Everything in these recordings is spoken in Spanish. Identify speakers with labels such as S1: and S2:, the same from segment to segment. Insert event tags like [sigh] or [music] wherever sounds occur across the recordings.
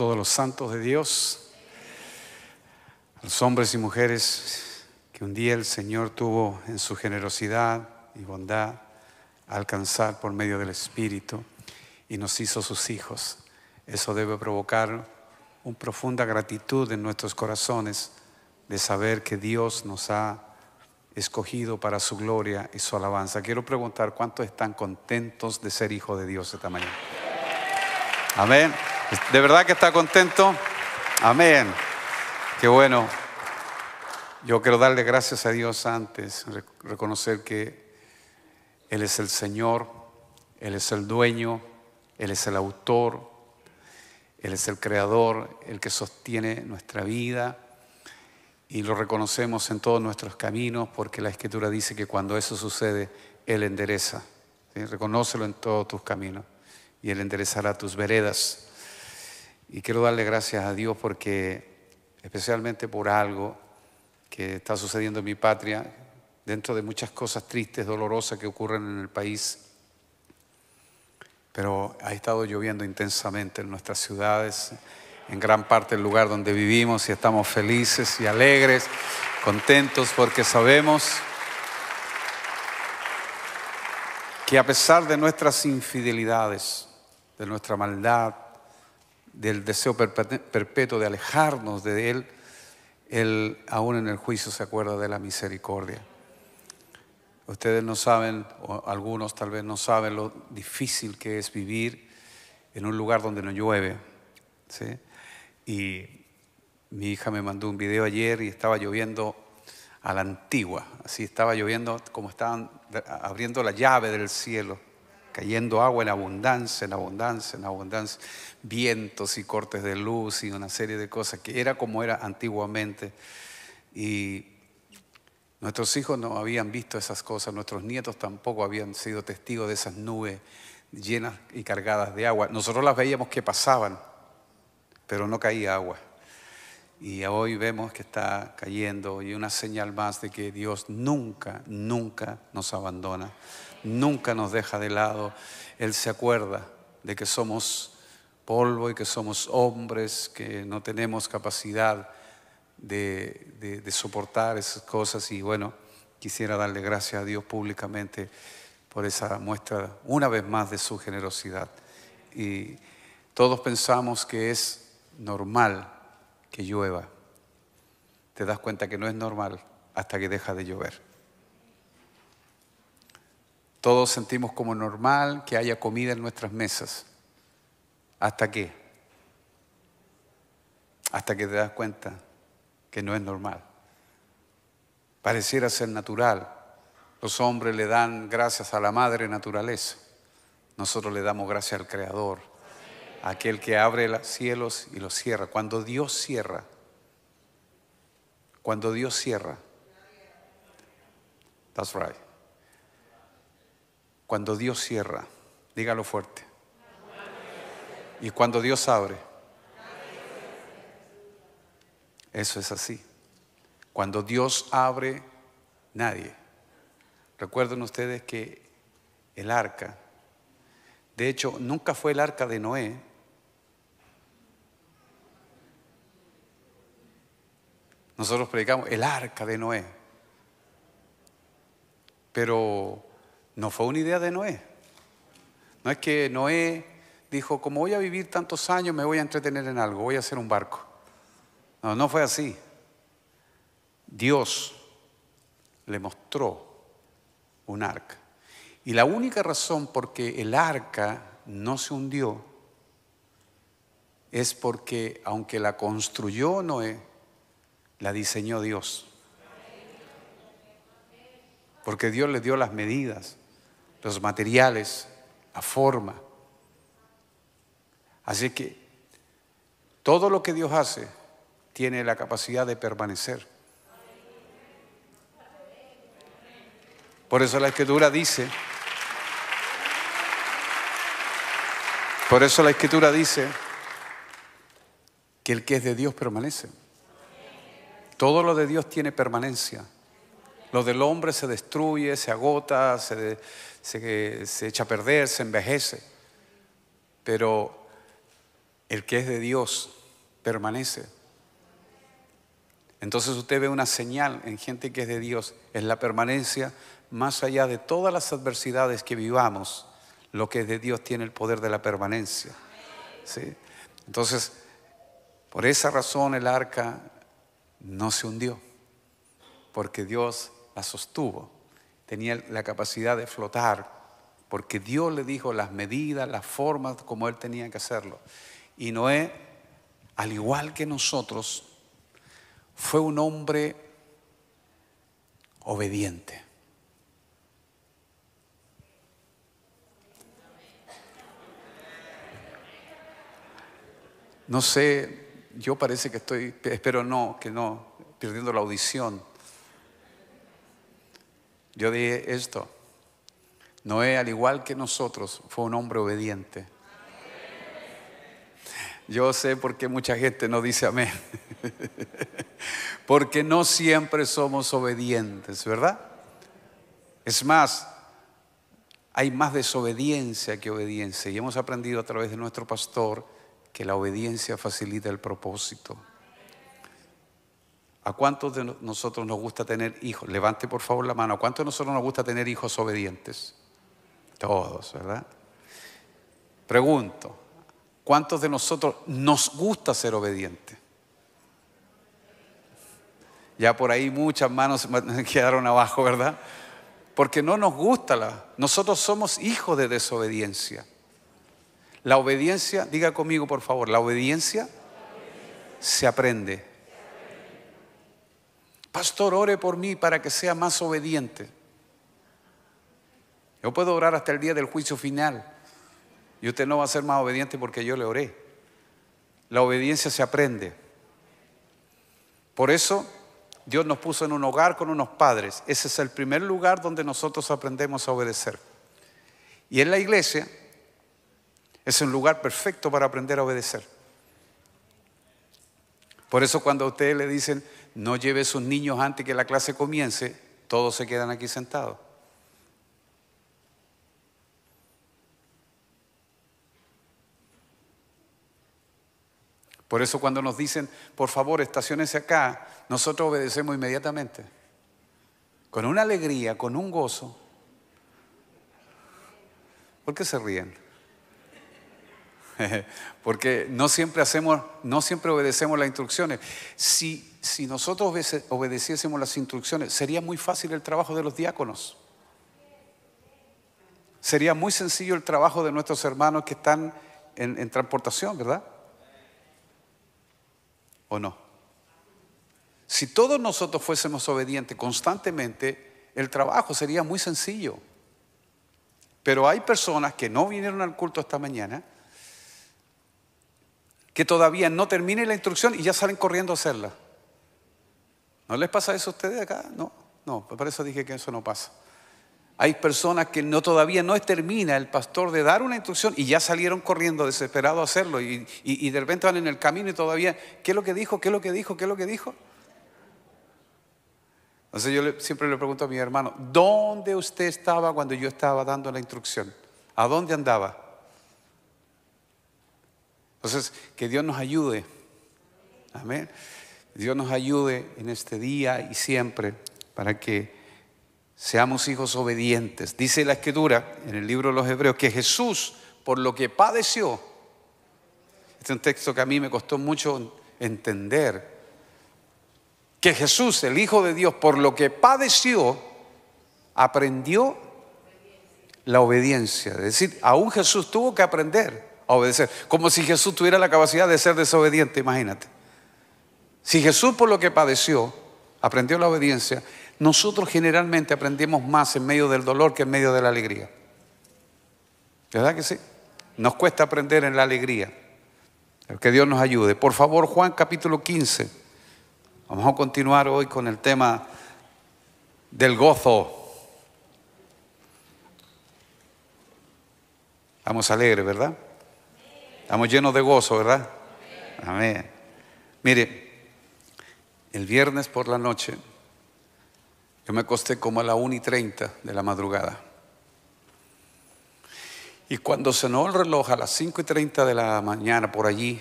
S1: todos los santos de Dios, a los hombres y mujeres que un día el Señor tuvo en su generosidad y bondad alcanzar por medio del Espíritu y nos hizo sus hijos. Eso debe provocar una profunda gratitud en nuestros corazones de saber que Dios nos ha escogido para su gloria y su alabanza. Quiero preguntar cuántos están contentos de ser hijos de Dios esta mañana. Amén. ¿De verdad que está contento? Amén. Qué bueno. Yo quiero darle gracias a Dios antes, reconocer que Él es el Señor, Él es el dueño, Él es el autor, Él es el creador, el que sostiene nuestra vida y lo reconocemos en todos nuestros caminos porque la escritura dice que cuando eso sucede, Él endereza. Reconócelo en todos tus caminos y Él enderezará tus veredas. Y quiero darle gracias a Dios porque, especialmente por algo que está sucediendo en mi patria, dentro de muchas cosas tristes, dolorosas que ocurren en el país, pero ha estado lloviendo intensamente en nuestras ciudades, en gran parte del lugar donde vivimos y estamos felices y alegres, contentos porque sabemos que a pesar de nuestras infidelidades, de nuestra maldad, del deseo perpetuo de alejarnos de Él, Él aún en el juicio se acuerda de la misericordia. Ustedes no saben, o algunos tal vez no saben lo difícil que es vivir en un lugar donde no llueve. Y mi hija me mandó un video ayer y estaba lloviendo a la antigua, así estaba lloviendo como estaban abriendo la llave del cielo, cayendo agua en abundancia, en abundancia, en abundancia vientos y cortes de luz y una serie de cosas, que era como era antiguamente. Y nuestros hijos no habían visto esas cosas, nuestros nietos tampoco habían sido testigos de esas nubes llenas y cargadas de agua. Nosotros las veíamos que pasaban, pero no caía agua. Y hoy vemos que está cayendo y una señal más de que Dios nunca, nunca nos abandona, nunca nos deja de lado. Él se acuerda de que somos polvo y que somos hombres, que no tenemos capacidad de, de soportar esas cosas y bueno, quisiera darle gracias a Dios públicamente por esa muestra una vez más de su generosidad. Y todos pensamos que es normal que llueva. Te das cuenta que no es normal hasta que deja de llover. Todos sentimos como normal que haya comida en nuestras mesas. ¿Hasta qué? Hasta que te das cuenta que no es normal. Pareciera ser natural. Los hombres le dan gracias a la madre naturaleza. Nosotros le damos gracias al Creador, aquel que abre los cielos y los cierra. Cuando Dios cierra, cuando Dios cierra, that's right. Cuando Dios cierra, dígalo fuerte. Y cuando Dios abre, eso es así. Cuando Dios abre, nadie. Recuerden ustedes que el arca, de hecho, nunca fue el arca de Noé. Nosotros predicamos el arca de Noé. Pero no fue una idea de Noé. No es que Noé dijo, como voy a vivir tantos años, me voy a entretener en algo, voy a hacer un barco. No, no fue así. Dios le mostró un arca. Y la única razón por que el arca no se hundió es porque aunque la construyó Noé, la diseñó Dios. Porque Dios le dio las medidas, los materiales, la forma. Así que todo lo que Dios hace tiene la capacidad de permanecer. Por eso la escritura dice, por eso la escritura dice que el que es de Dios permanece. Todo lo de Dios tiene permanencia. Lo del hombre se destruye, se agota, se, echa a perder, se envejece. Pero el que es de Dios permanece. Entonces usted ve una señal en gente que es de Dios, es la permanencia más allá de todas las adversidades que vivamos, lo que es de Dios tiene el poder de la permanencia. Entonces, por esa razón el arca no se hundió, porque Dios la sostuvo, tenía la capacidad de flotar, porque Dios le dijo las medidas, las formas, como él tenía que hacerlo. Y Noé, al igual que nosotros, fue un hombre obediente. No sé, yo parece que estoy, espero no, que no, perdiendo la audición. Yo dije esto, Noé, al igual que nosotros, fue un hombre obediente. Yo sé por qué mucha gente no dice amén. [laughs] Porque no siempre somos obedientes, ¿verdad? Es más, hay más desobediencia que obediencia. Y hemos aprendido a través de nuestro pastor que la obediencia facilita el propósito. ¿A cuántos de nosotros nos gusta tener hijos? Levante por favor la mano. ¿A cuántos de nosotros nos gusta tener hijos obedientes? Todos, ¿verdad? Pregunto, ¿Cuántos de nosotros nos gusta ser obediente? Ya por ahí muchas manos [laughs] quedaron abajo, ¿verdad? Porque no nos gusta la. Nosotros somos hijos de desobediencia. La obediencia, diga conmigo por favor, la obediencia se aprende. Pastor, ore por mí para que sea más obediente. Yo puedo orar hasta el día del juicio final y usted no va a ser más obediente porque yo le oré. La obediencia se aprende. Por eso Dios nos puso en un hogar con unos padres. Ese es el primer lugar donde nosotros aprendemos a obedecer. Y en la iglesia es un lugar perfecto para aprender a obedecer. Por eso cuando a ustedes le dicen, no lleve sus niños antes que la clase comience, todos se quedan aquí sentados. Por eso cuando nos dicen, por favor, estacionense acá, nosotros obedecemos inmediatamente. Con una alegría, con un gozo. ¿Por qué se ríen? [laughs] Porque no siempre hacemos, no siempre obedecemos las instrucciones. Si, si nosotros obedeciésemos las instrucciones, sería muy fácil el trabajo de los diáconos. Sería muy sencillo el trabajo de nuestros hermanos que están en, en transportación, ¿verdad? ¿O no? Si todos nosotros fuésemos obedientes constantemente, el trabajo sería muy sencillo. Pero hay personas que no vinieron al culto esta mañana, que todavía no terminen la instrucción y ya salen corriendo a hacerla. ¿No les pasa eso a ustedes acá? No, no, por eso dije que eso no pasa. Hay personas que no, todavía no termina el pastor de dar una instrucción y ya salieron corriendo desesperados a hacerlo y, y, de repente van en el camino y todavía, ¿qué es lo que dijo? ¿Qué es lo que dijo? ¿Qué es lo que dijo? Entonces yo siempre le pregunto a mi hermano, ¿dónde usted estaba cuando yo estaba dando la instrucción? ¿A dónde andaba? Entonces, que Dios nos ayude. Amén. Dios nos ayude en este día y siempre para que Seamos hijos obedientes. Dice la escritura en el libro de los Hebreos que Jesús, por lo que padeció, este es un texto que a mí me costó mucho entender, que Jesús, el Hijo de Dios, por lo que padeció, aprendió la obediencia. Es decir, aún Jesús tuvo que aprender a obedecer, como si Jesús tuviera la capacidad de ser desobediente, imagínate. Si Jesús por lo que padeció, aprendió la obediencia, nosotros generalmente aprendemos más en medio del dolor que en medio de la alegría. ¿Verdad que sí? Nos cuesta aprender en la alegría. Que Dios nos ayude. Por favor, Juan capítulo 15. Vamos a continuar hoy con el tema del gozo. Estamos alegres, ¿verdad? Estamos llenos de gozo, ¿verdad? Amén. Mire, el viernes por la noche yo me costé como a la 1 y 30 de la madrugada. Y cuando sonó el reloj a las 5 y 30 de la mañana, por allí,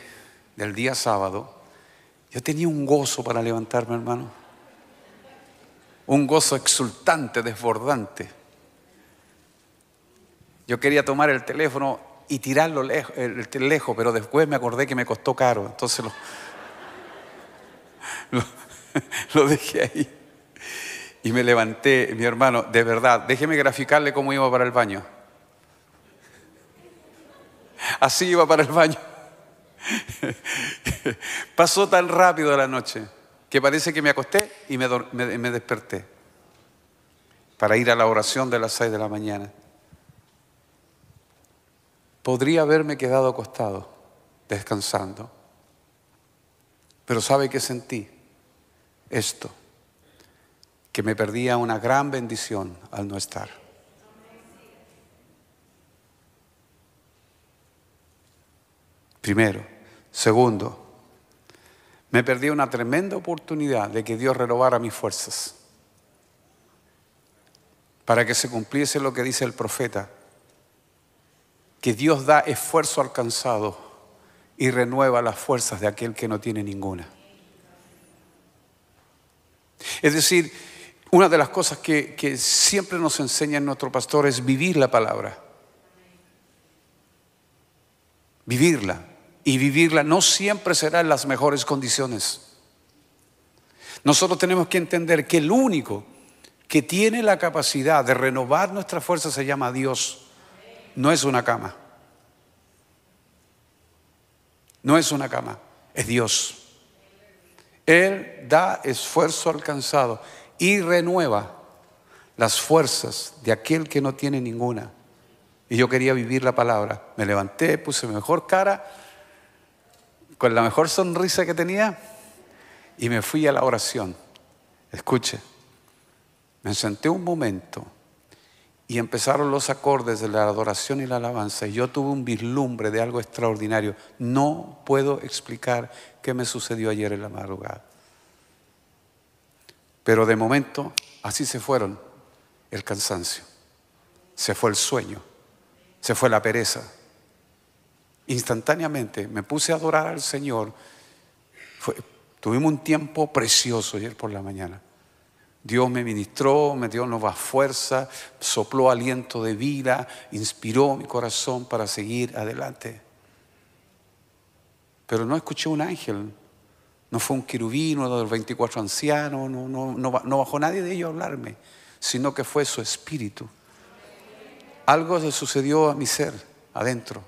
S1: del día sábado, yo tenía un gozo para levantarme, hermano. Un gozo exultante, desbordante. Yo quería tomar el teléfono y tirarlo lejos, lejos pero después me acordé que me costó caro. Entonces lo, [laughs] lo dejé ahí. Y me levanté, mi hermano, de verdad, déjeme graficarle cómo iba para el baño. Así iba para el baño. [laughs] Pasó tan rápido la noche que parece que me acosté y me, desperté para ir a la oración de las seis de la mañana. Podría haberme quedado acostado, descansando, pero ¿sabe qué sentí? Esto que me perdía una gran bendición al no estar. Primero. Segundo, me perdí una tremenda oportunidad de que Dios renovara mis fuerzas para que se cumpliese lo que dice el profeta, que Dios da esfuerzo alcanzado y renueva las fuerzas de aquel que no tiene ninguna. Es decir, una de las cosas que, siempre nos enseña nuestro pastor es vivir la palabra. Vivirla. Y vivirla no siempre será en las mejores condiciones. Nosotros tenemos que entender que el único que tiene la capacidad de renovar nuestra fuerza se llama Dios. No es una cama. No es una cama, es Dios. Él da esfuerzo alcanzado y renueva las fuerzas de aquel que no tiene ninguna. Y yo quería vivir la palabra. Me levanté, puse mi mejor cara, con la mejor sonrisa que tenía, y me fui a la oración. Escuche, me senté un momento y empezaron los acordes de la adoración y la alabanza. Y yo tuve un vislumbre de algo extraordinario. No puedo explicar qué me sucedió ayer en la madrugada. Pero de momento así se fueron el cansancio, se fue el sueño, se fue la pereza. Instantáneamente me puse a adorar al Señor. tuvimos un tiempo precioso ayer por la mañana. Dios me ministró, me dio nueva fuerza sopló aliento de vida, inspiró mi corazón para seguir adelante. Pero no escuché un ángel no fue un quirubino de los 24 ancianos, no, no bajó nadie de ellos a hablarme, sino que fue su espíritu. Algo se sucedió a mi ser adentro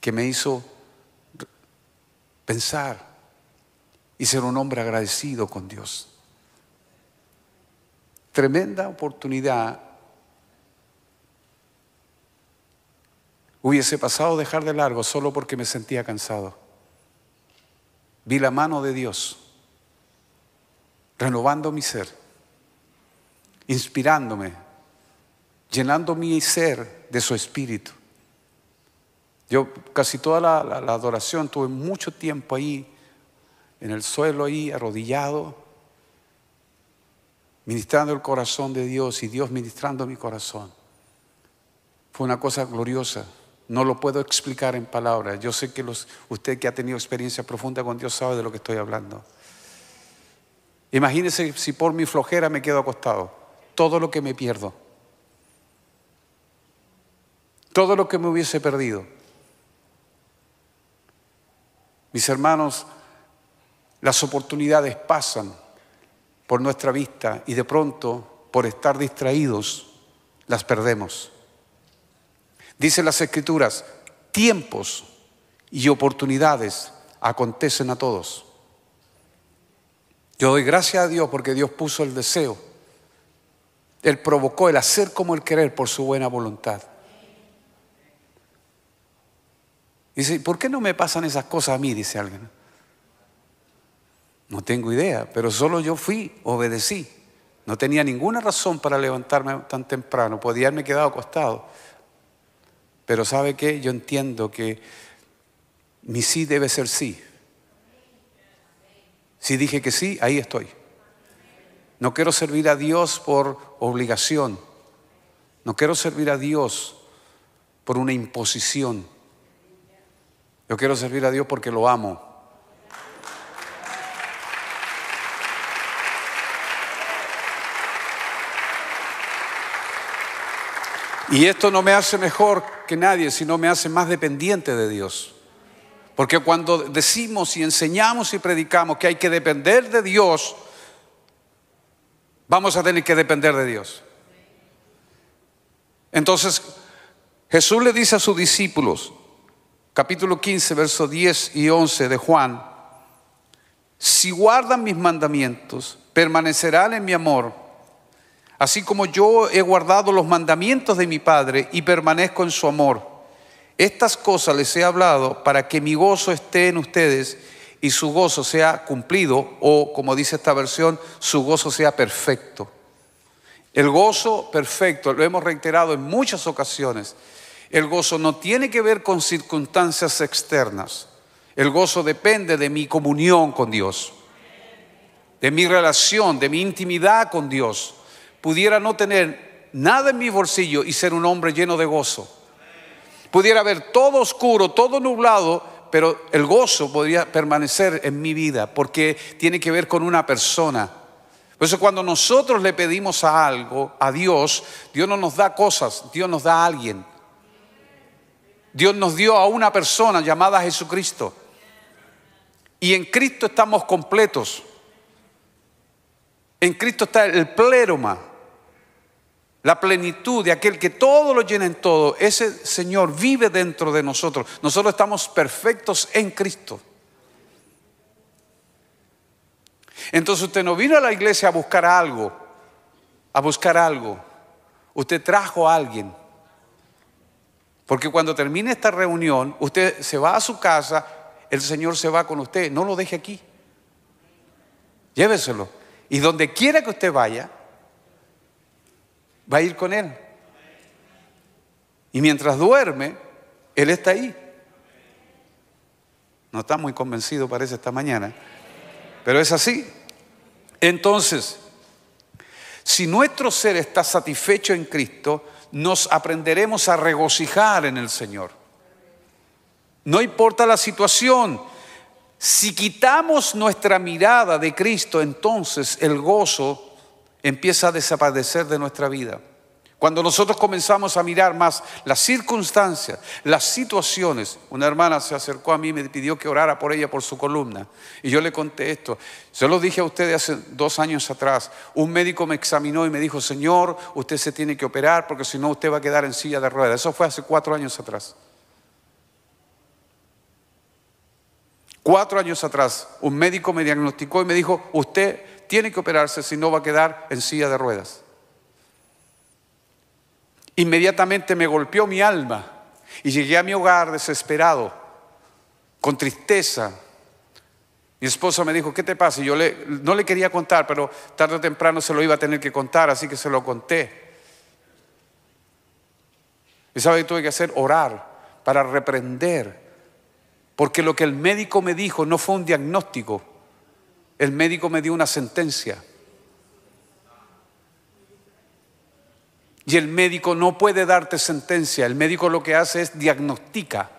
S1: que me hizo pensar y ser un hombre agradecido con Dios. Tremenda oportunidad Hubiese pasado dejar de largo solo porque me sentía cansado. Vi la mano de Dios renovando mi ser, inspirándome, llenando mi ser de su espíritu. Yo casi toda la, adoración tuve mucho tiempo ahí, en el suelo ahí, arrodillado, ministrando el corazón de Dios y Dios ministrando mi corazón. Fue una cosa gloriosa. No lo puedo explicar en palabras. Yo sé que los, usted que ha tenido experiencia profunda con Dios sabe de lo que estoy hablando. Imagínese si por mi flojera me quedo acostado. Todo lo que me pierdo. Todo lo que me hubiese perdido. Mis hermanos, las oportunidades pasan por nuestra vista y de pronto, por estar distraídos, las perdemos. Dice las escrituras, tiempos y oportunidades acontecen a todos. Yo doy gracias a Dios porque Dios puso el deseo. Él provocó el hacer como el querer por su buena voluntad. Dice, ¿por qué no me pasan esas cosas a mí? Dice alguien. No tengo idea, pero solo yo fui, obedecí. No tenía ninguna razón para levantarme tan temprano, podía haberme quedado acostado. Pero ¿sabe qué? Yo entiendo que mi sí debe ser sí. Si dije que sí, ahí estoy. No quiero servir a Dios por obligación. No quiero servir a Dios por una imposición. Yo quiero servir a Dios porque lo amo. Y esto no me hace mejor que nadie, sino me hace más dependiente de Dios. Porque cuando decimos y enseñamos y predicamos que hay que depender de Dios, vamos a tener que depender de Dios. Entonces, Jesús le dice a sus discípulos, capítulo 15, versos 10 y 11 de Juan, si guardan mis mandamientos, permanecerán en mi amor, así como yo he guardado los mandamientos de mi Padre y permanezco en su amor. Estas cosas les he hablado para que mi gozo esté en ustedes y su gozo sea cumplido, o como dice esta versión, su gozo sea perfecto. El gozo perfecto, lo hemos reiterado en muchas ocasiones, el gozo no tiene que ver con circunstancias externas. El gozo depende de mi comunión con Dios, de mi relación, de mi intimidad con Dios pudiera no tener nada en mi bolsillo y ser un hombre lleno de gozo. Pudiera ver todo oscuro, todo nublado, pero el gozo podría permanecer en mi vida porque tiene que ver con una persona. Por eso cuando nosotros le pedimos a algo, a Dios, Dios no nos da cosas, Dios nos da a alguien. Dios nos dio a una persona llamada Jesucristo. Y en Cristo estamos completos. En Cristo está el pléroma, la plenitud de aquel que todo lo llena en todo, ese Señor vive dentro de nosotros. Nosotros estamos perfectos en Cristo. Entonces usted no vino a la iglesia a buscar algo, a buscar algo. Usted trajo a alguien. Porque cuando termine esta reunión, usted se va a su casa, el Señor se va con usted, no lo deje aquí. Lléveselo. Y donde quiera que usted vaya, va a ir con Él. Y mientras duerme, Él está ahí. No está muy convencido, parece, esta mañana. Pero es así. Entonces, si nuestro ser está satisfecho en Cristo, nos aprenderemos a regocijar en el Señor. No importa la situación, si quitamos nuestra mirada de Cristo, entonces el gozo empieza a desaparecer de nuestra vida. Cuando nosotros comenzamos a mirar más las circunstancias, las situaciones, una hermana se acercó a mí y me pidió que orara por ella, por su columna. Y yo le conté esto. Se lo dije a ustedes hace dos años atrás. Un médico me examinó y me dijo, Señor, usted se tiene que operar porque si no usted va a quedar en silla de ruedas. Eso fue hace cuatro años atrás. Cuatro años atrás, un médico me diagnosticó y me dijo, usted tiene que operarse, si no va a quedar en silla de ruedas. Inmediatamente me golpeó mi alma y llegué a mi hogar desesperado, con tristeza. Mi esposa me dijo, ¿qué te pasa? Y yo no le quería contar, pero tarde o temprano se lo iba a tener que contar, así que se lo conté. ¿Y sabe que tuve que hacer? Orar para reprender. Porque lo que el médico me dijo no fue un diagnóstico, el médico me dio una sentencia. Y el médico no puede darte sentencia. El médico lo que hace es diagnostica.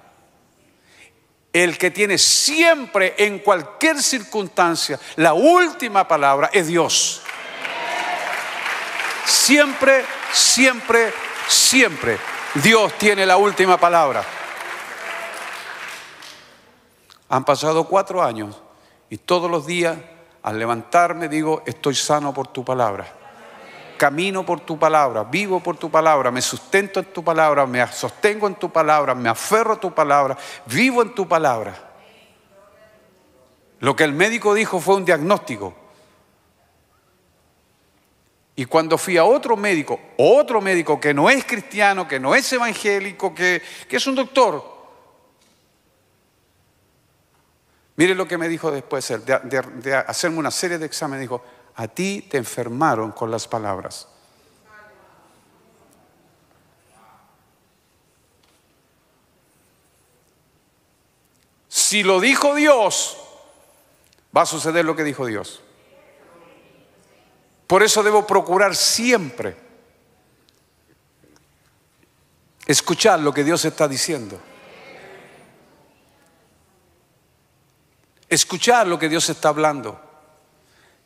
S1: El que tiene siempre, en cualquier circunstancia, la última palabra es Dios. Siempre, siempre, siempre Dios tiene la última palabra. Han pasado cuatro años y todos los días al levantarme digo, estoy sano por tu palabra. Camino por tu palabra, vivo por tu palabra, me sustento en tu palabra, me sostengo en tu palabra, me aferro a tu palabra, vivo en tu palabra. Lo que el médico dijo fue un diagnóstico. Y cuando fui a otro médico, otro médico que no es cristiano, que no es evangélico, que, que es un doctor, Mire lo que me dijo después de, de hacerme una serie de exámenes, dijo, a ti te enfermaron con las palabras. Si lo dijo Dios, va a suceder lo que dijo Dios. Por eso debo procurar siempre escuchar lo que Dios está diciendo. escuchar lo que Dios está hablando.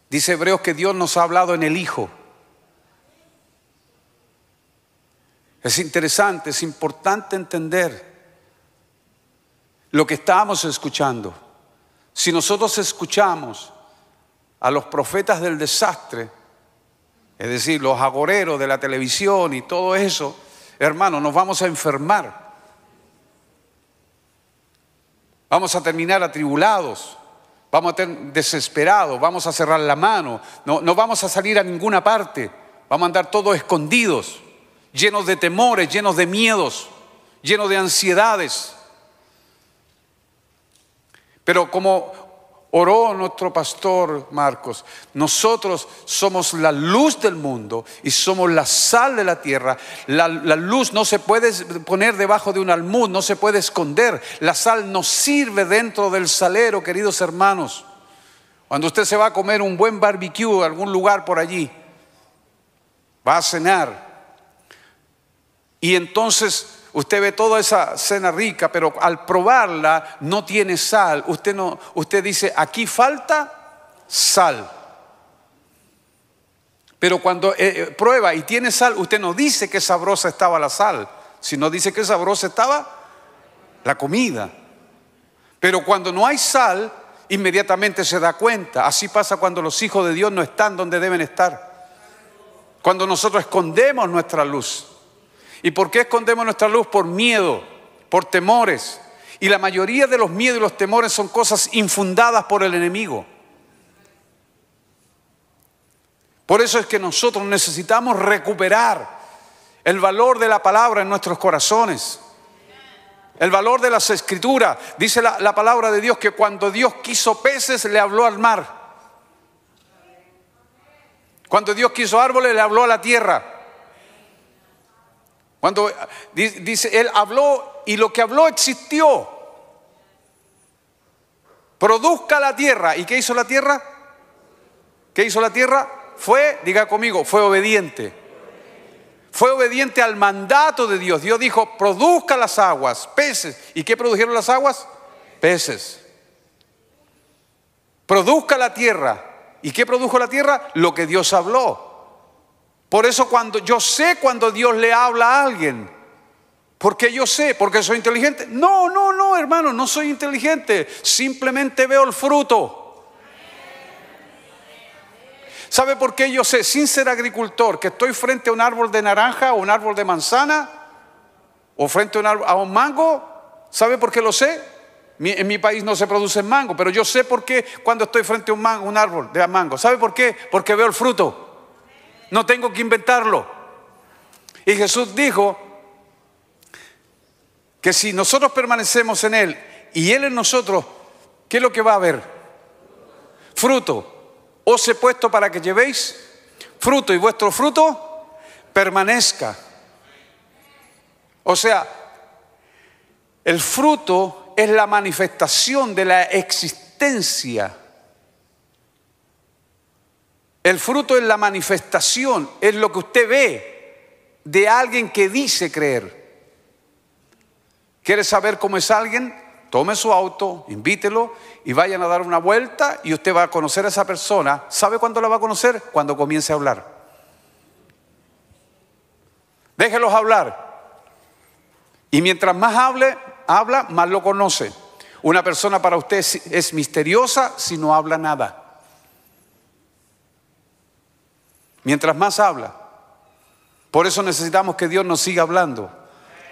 S1: Dice Hebreos que Dios nos ha hablado en el Hijo. Es interesante, es importante entender lo que estamos escuchando. Si nosotros escuchamos a los profetas del desastre, es decir, los agoreros de la televisión y todo eso, hermano, nos vamos a enfermar. Vamos a terminar atribulados, vamos a estar desesperados, vamos a cerrar la mano, no, no vamos a salir a ninguna parte, vamos a andar todos escondidos, llenos de temores, llenos de miedos, llenos de ansiedades. Pero como oró nuestro pastor Marcos, nosotros somos la luz del mundo y somos la sal de la tierra. La, luz no se puede poner debajo de un almud, no se puede esconder. La sal no sirve dentro del salero, queridos hermanos. Cuando usted se va a comer un buen barbecue En algún lugar por allí, va a cenar. Y entonces Usted ve toda esa cena rica, pero al probarla no tiene sal. Usted, no, usted dice, aquí falta sal. Pero cuando eh, eh, prueba y tiene sal, usted no dice que sabrosa estaba la sal, sino dice que sabrosa estaba la comida. Pero cuando no hay sal, inmediatamente se da cuenta. Así pasa cuando los hijos de Dios no están donde deben estar. Cuando nosotros escondemos nuestra luz. ¿Y por qué escondemos nuestra luz? Por miedo, por temores. Y la mayoría de los miedos y los temores son cosas infundadas por el enemigo. Por eso es que nosotros necesitamos recuperar el valor de la palabra en nuestros corazones. El valor de las escrituras. Dice la, palabra de Dios que cuando Dios quiso peces le habló al mar. Cuando Dios quiso árboles le habló a la tierra. Cuando eh, dice, él habló y lo que habló existió. Produzca la tierra. ¿Y qué hizo la tierra? ¿Qué hizo la tierra? Fue, diga conmigo, fue obediente. Fue obediente al mandato de Dios. Dios dijo, produzca las aguas, peces. ¿Y qué produjeron las aguas? Peces. Produzca la tierra. ¿Y qué produjo la tierra? Lo que Dios habló. Por eso cuando yo sé cuando Dios le habla a alguien, porque yo sé, porque soy inteligente. No, no, no, hermano, no soy inteligente, simplemente veo el fruto. ¿Sabe por qué yo sé, sin ser agricultor, que estoy frente a un árbol de naranja o un árbol de manzana o frente a un, mango? ¿Sabe por qué lo sé? en mi país no se produce mango, pero yo sé por qué cuando estoy frente a un, mango, un árbol de mango. ¿Sabe por qué? Porque veo el fruto no tengo que inventarlo. Y Jesús dijo que si nosotros permanecemos en Él y Él en nosotros, ¿qué es lo que va a haber? Fruto. Os he puesto para que llevéis fruto y vuestro fruto permanezca. O sea, el fruto es la manifestación de la existencia el fruto es la manifestación, es lo que usted ve de alguien que dice creer. ¿Quiere saber cómo es alguien? Tome su auto, invítelo y vayan a dar una vuelta y usted va a conocer a esa persona. ¿Sabe cuándo la va a conocer? Cuando comience a hablar. Déjelos hablar. Y mientras más hable, habla, más lo conoce. Una persona para usted es misteriosa si no habla nada. Mientras más habla. Por eso necesitamos que Dios nos siga hablando.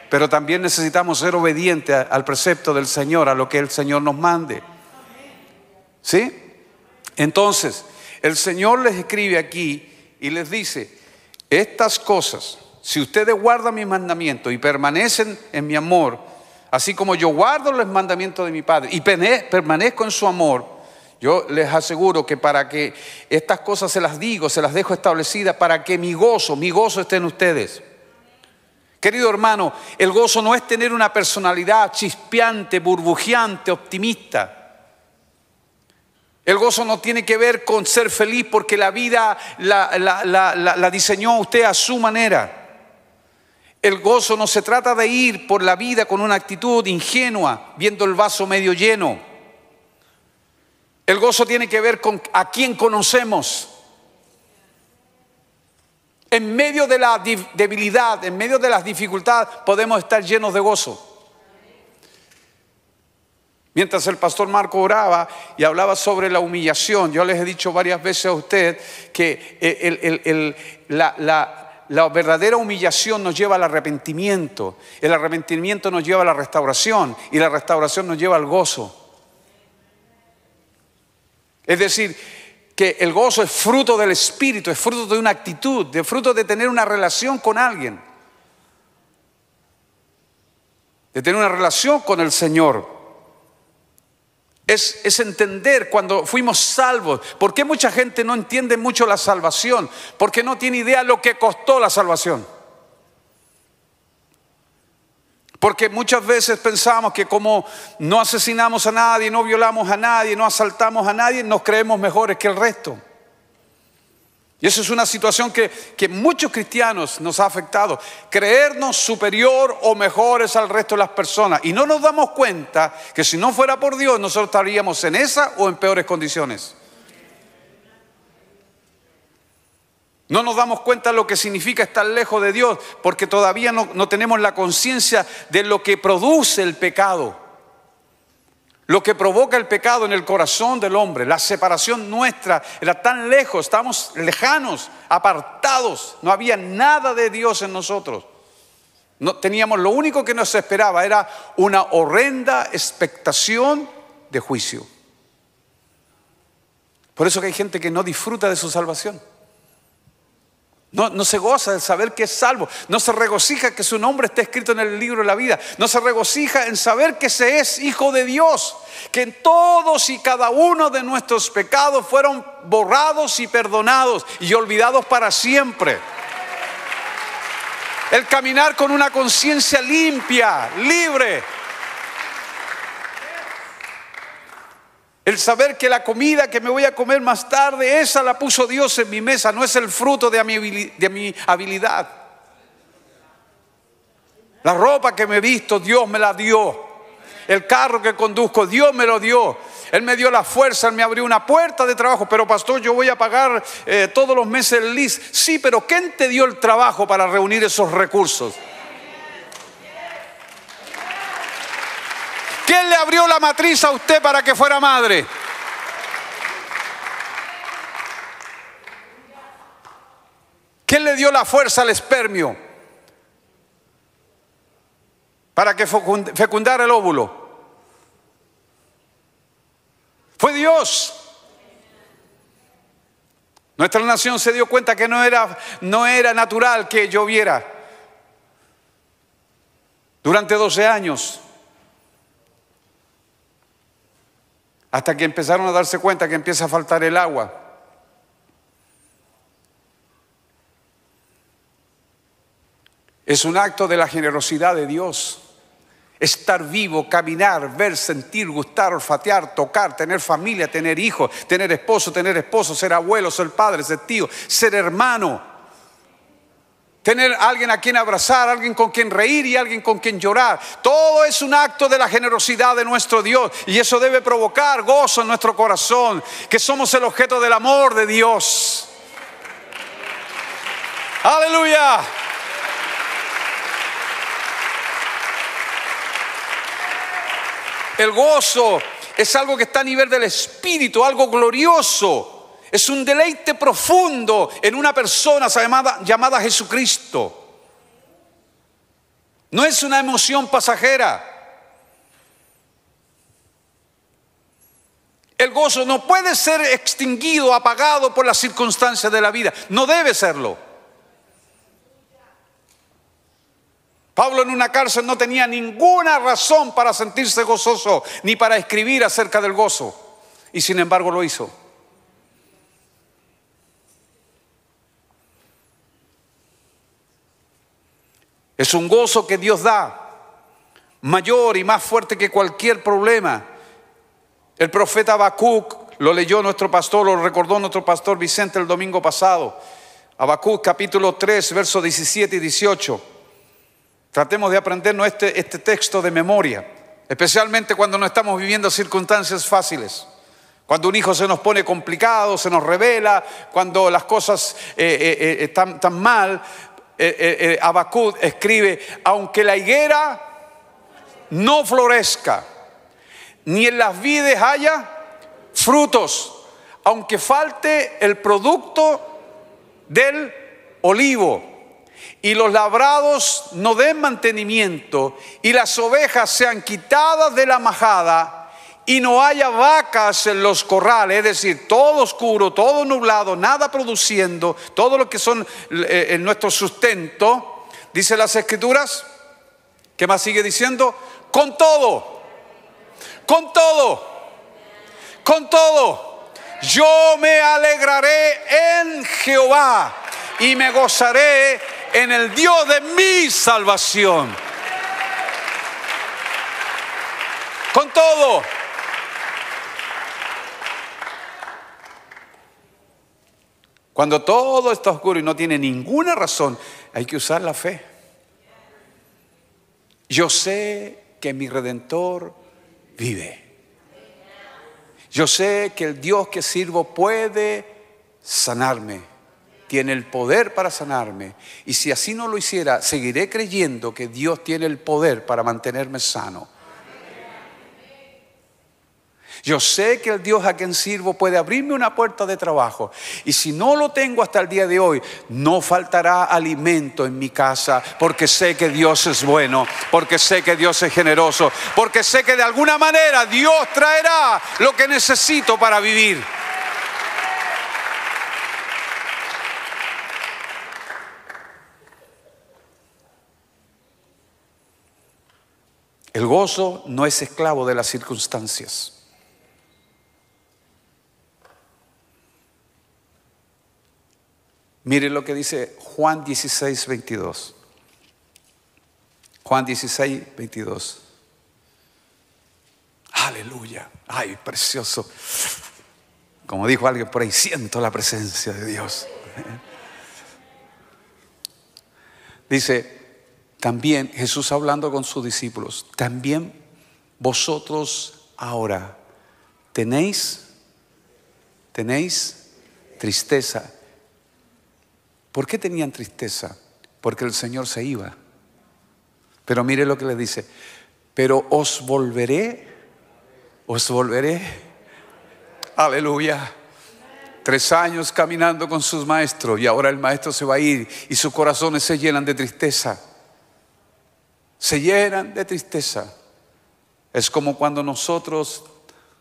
S1: Pero también necesitamos ser obedientes al precepto del Señor, a lo que el Señor nos mande. ¿Sí? Entonces, el Señor les escribe aquí y les dice, estas cosas, si ustedes guardan mis mandamientos y permanecen en mi amor, así como yo guardo los mandamientos de mi Padre y permanezco en su amor, yo les aseguro que para que estas cosas se las digo, se las dejo establecidas, para que mi gozo, mi gozo esté en ustedes. Querido hermano, el gozo no es tener una personalidad chispeante, burbujeante, optimista. El gozo no tiene que ver con ser feliz porque la vida la, la, diseñó usted a su manera. El gozo no se trata de ir por la vida con una actitud ingenua, viendo el vaso medio lleno. El gozo tiene que ver con a quien conocemos. En medio de la debilidad, en medio de las dificultades, podemos estar llenos de gozo. Mientras el pastor Marco oraba y hablaba sobre la humillación, yo les he dicho varias veces a usted que eh, la verdadera humillación nos lleva al arrepentimiento, el arrepentimiento nos lleva a la restauración y la restauración nos lleva al gozo. Es decir, que el gozo es fruto del Espíritu, es fruto de una actitud, es fruto de tener una relación con alguien, de tener una relación con el Señor. Es, es, entender cuando fuimos salvos. ¿Por qué mucha gente no entiende mucho la salvación? Porque no tiene idea lo que costó la salvación. Porque muchas veces pensamos que como no asesinamos a nadie, no violamos a nadie, no asaltamos a nadie, nos creemos mejores que el resto. Y eso es una situación que, que muchos cristianos nos ha afectado. Creernos superior o mejores al resto de las personas. Y no nos damos cuenta que si no fuera por Dios, nosotros estaríamos en esa o en peores condiciones. No nos damos cuenta lo que significa estar lejos de Dios, porque todavía no, tenemos la conciencia de lo que produce el pecado, lo que provoca el pecado en el corazón del hombre. La separación nuestra era tan lejos, estamos lejanos, apartados, no había nada de Dios en nosotros. No, teníamos lo único que nos esperaba era una horrenda expectación de juicio. Por eso que hay gente que no disfruta de su salvación. No, se goza de saber que es salvo. No se regocija que su nombre esté escrito en el libro de la vida. No se regocija en saber que se es hijo de Dios. Que todos y cada uno de nuestros pecados fueron borrados y perdonados y olvidados para siempre. El caminar con una conciencia limpia, libre, El saber que la comida que me voy a comer más tarde, esa la puso Dios en mi mesa, no es el fruto de mi, habilidad. La ropa que me he visto, Dios me la dio. El carro que conduzco, Dios me lo dio. Él me dio la fuerza, Él me abrió una puerta de trabajo. Pero pastor, yo voy a pagar eh, todos los meses el LIS. Sí, pero ¿quién te dio el trabajo para reunir esos recursos? ¿Quién le abrió la matriz a usted para que fuera madre? ¿Quién le dio la fuerza al espermio para que fecundara el óvulo? Fue Dios. Nuestra nación se dio cuenta que no era, no era natural que lloviera durante 12 años. hasta que empezaron a darse cuenta que empieza a faltar el agua. Es un acto de la generosidad de Dios. Estar vivo, caminar, ver, sentir, gustar, olfatear, tocar, tener familia, tener hijos, tener esposo, tener esposo, ser abuelo, ser padre, ser tío, ser hermano tener alguien a quien abrazar, alguien con quien reír y alguien con quien llorar. Todo es un acto de la generosidad de nuestro Dios y eso debe provocar gozo en nuestro corazón, que somos el objeto del amor de Dios. Aleluya. El gozo es algo que está a nivel del espíritu, algo glorioso. Es un deleite profundo en una persona llamada, Jesucristo. No es una emoción pasajera. El gozo no puede ser extinguido, apagado por las circunstancias de la vida. No debe serlo. Pablo en una cárcel no tenía ninguna razón para sentirse gozoso ni para escribir acerca del gozo. Y sin embargo lo hizo. Es un gozo que Dios da, mayor y más fuerte que cualquier problema. El profeta Habacuc lo leyó nuestro pastor, lo recordó nuestro pastor Vicente el domingo pasado. Habacuc capítulo 3, versos 17 y 18. Tratemos de aprendernos este, este texto de memoria, especialmente cuando no estamos viviendo circunstancias fáciles. Cuando un hijo se nos pone complicado, se nos revela, cuando las cosas eh, eh, eh, están tan mal, eh, eh, eh Abacud escribe, aunque la higuera no florezca, ni en las vides haya frutos, aunque falte el producto del olivo, y los labrados no den mantenimiento, y las ovejas sean quitadas de la majada, y no haya vacas en los corrales, es decir, todo oscuro, todo nublado, nada produciendo, todo lo que son eh, en nuestro sustento, dice las escrituras, ¿qué más sigue diciendo? Con todo, con todo, con todo, yo me alegraré en Jehová y me gozaré en el Dios de mi salvación. Con todo. Cuando todo está oscuro y no tiene ninguna razón, hay que usar la fe. Yo sé que mi redentor vive. Yo sé que el Dios que sirvo puede sanarme. Tiene el poder para sanarme. Y si así no lo hiciera, seguiré creyendo que Dios tiene el poder para mantenerme sano. Yo sé que el Dios a quien sirvo puede abrirme una puerta de trabajo. Y si no lo tengo hasta el día de hoy, no faltará alimento en mi casa, porque sé que Dios es bueno, porque sé que Dios es generoso, porque sé que de alguna manera Dios traerá lo que necesito para vivir. El gozo no es esclavo de las circunstancias. Mire lo que dice Juan 16, 22. Juan 16, 22. Aleluya. Ay, precioso. Como dijo alguien por ahí, siento la presencia de Dios. [laughs] Dice, también Jesús hablando con sus discípulos, también vosotros ahora tenéis, tenéis tristeza ¿Por qué tenían tristeza? Porque el Señor se iba. Pero mire lo que le dice, pero os volveré, os volveré. Aleluya. Tres años caminando con sus maestros y ahora el maestro se va a ir y sus corazones se llenan de tristeza. Se llenan de tristeza. Es como cuando nosotros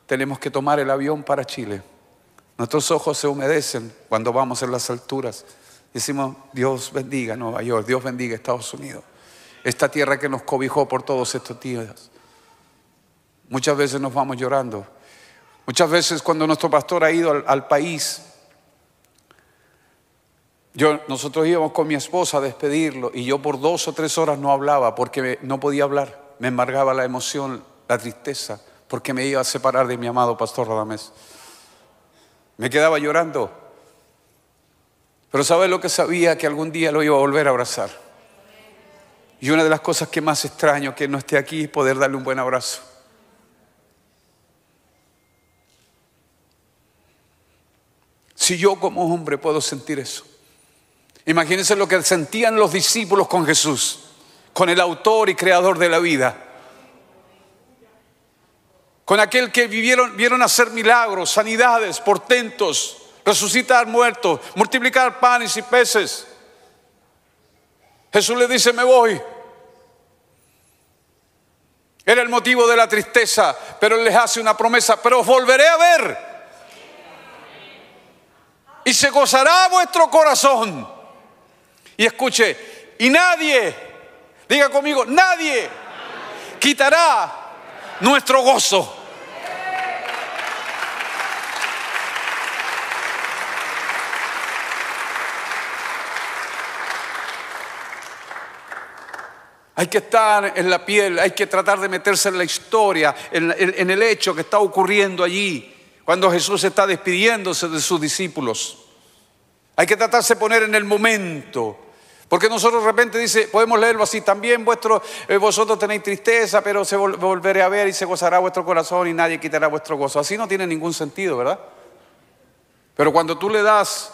S1: tenemos que tomar el avión para Chile. Nuestros ojos se humedecen cuando vamos en las alturas Decimos, Dios bendiga Nueva York, Dios bendiga Estados Unidos, esta tierra que nos cobijó por todos estos días. Muchas veces nos vamos llorando. Muchas veces cuando nuestro pastor ha ido al, país, yo, nosotros íbamos con mi esposa a despedirlo y yo por dos o tres horas no hablaba porque no podía hablar. Me embargaba la emoción, la tristeza, porque me iba a separar de mi amado pastor Radamés. Me quedaba llorando pero ¿sabes lo que sabía? Que algún día lo iba a volver a abrazar. Y una de las cosas que más extraño que no esté aquí es poder darle un buen abrazo. Si yo como hombre puedo sentir eso. Imagínense lo que sentían los discípulos con Jesús, con el autor y creador de la vida. Con aquel que vivieron, vieron hacer milagros, sanidades, portentos resucitar muertos, multiplicar panes y peces. Jesús le dice, me voy. Era el motivo de la tristeza, pero Él les hace una promesa, pero os volveré a ver. Y se gozará vuestro corazón. Y escuche, y nadie, diga conmigo, nadie quitará nuestro gozo. Hay que estar en la piel, hay que tratar de meterse en la historia, en, el hecho que está ocurriendo allí, cuando Jesús está despidiéndose de sus discípulos. Hay que tratarse de poner en el momento. Porque nosotros de repente dice, podemos leerlo así, también vuestro, eh, vosotros tenéis tristeza, pero se volveré a ver y se gozará vuestro corazón y nadie quitará vuestro gozo. Así no tiene ningún sentido, ¿verdad? Pero cuando tú le das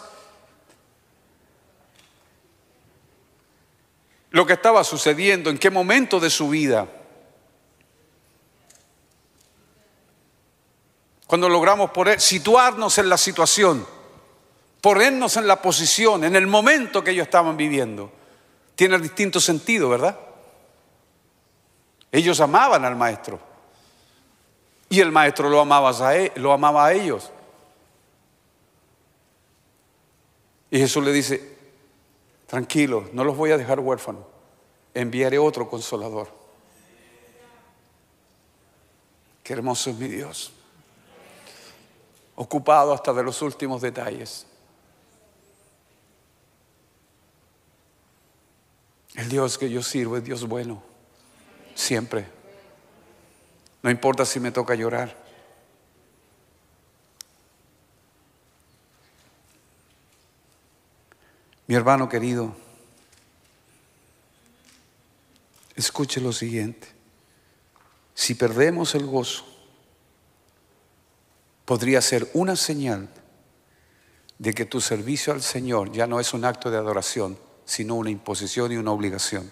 S1: lo que estaba sucediendo, en qué momento de su vida. Cuando logramos situarnos en la situación, ponernos en la posición, en el momento que ellos estaban viviendo, tiene distinto sentido, ¿verdad? Ellos amaban al maestro y el maestro lo amaba a, e, lo amaba a ellos. Y Jesús le dice, tranquilo, no los voy a dejar huérfanos, enviaré otro consolador. Qué hermoso es mi Dios, ocupado hasta de los últimos detalles. El Dios que yo sirvo es Dios bueno, siempre. No importa si me toca llorar. Mi hermano querido, escuche lo siguiente. Si perdemos el gozo, podría ser una señal de que tu servicio al Señor ya no es un acto de adoración, sino una imposición y una obligación.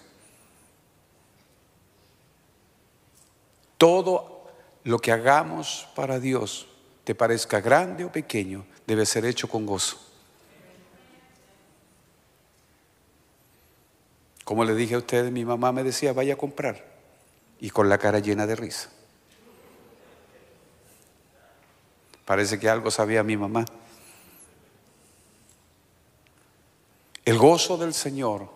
S1: Todo lo que hagamos para Dios, te parezca grande o pequeño, debe ser hecho con gozo. Como le dije a ustedes, mi mamá me decía, vaya a comprar. Y con la cara llena de risa. Parece que algo sabía mi mamá. El gozo del Señor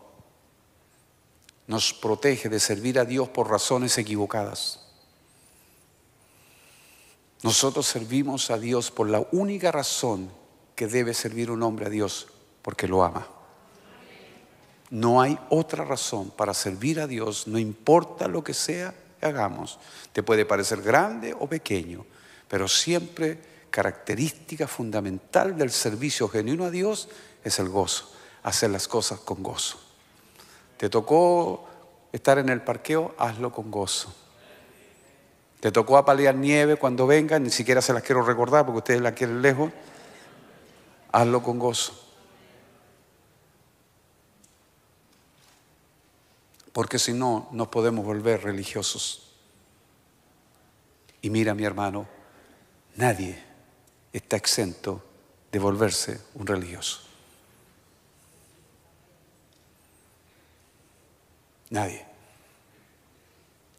S1: nos protege de servir a Dios por razones equivocadas. Nosotros servimos a Dios por la única razón que debe servir un hombre a Dios, porque lo ama. No hay otra razón para servir a Dios, no importa lo que sea que hagamos. Te puede parecer grande o pequeño, pero siempre característica fundamental del servicio genuino a Dios es el gozo, hacer las cosas con gozo. Te tocó estar en el parqueo, hazlo con gozo. Te tocó apalear nieve cuando venga, ni siquiera se las quiero recordar porque ustedes la quieren lejos, hazlo con gozo. porque si no, nos podemos volver religiosos. Y mira, mi hermano, nadie está exento de volverse un religioso. Nadie.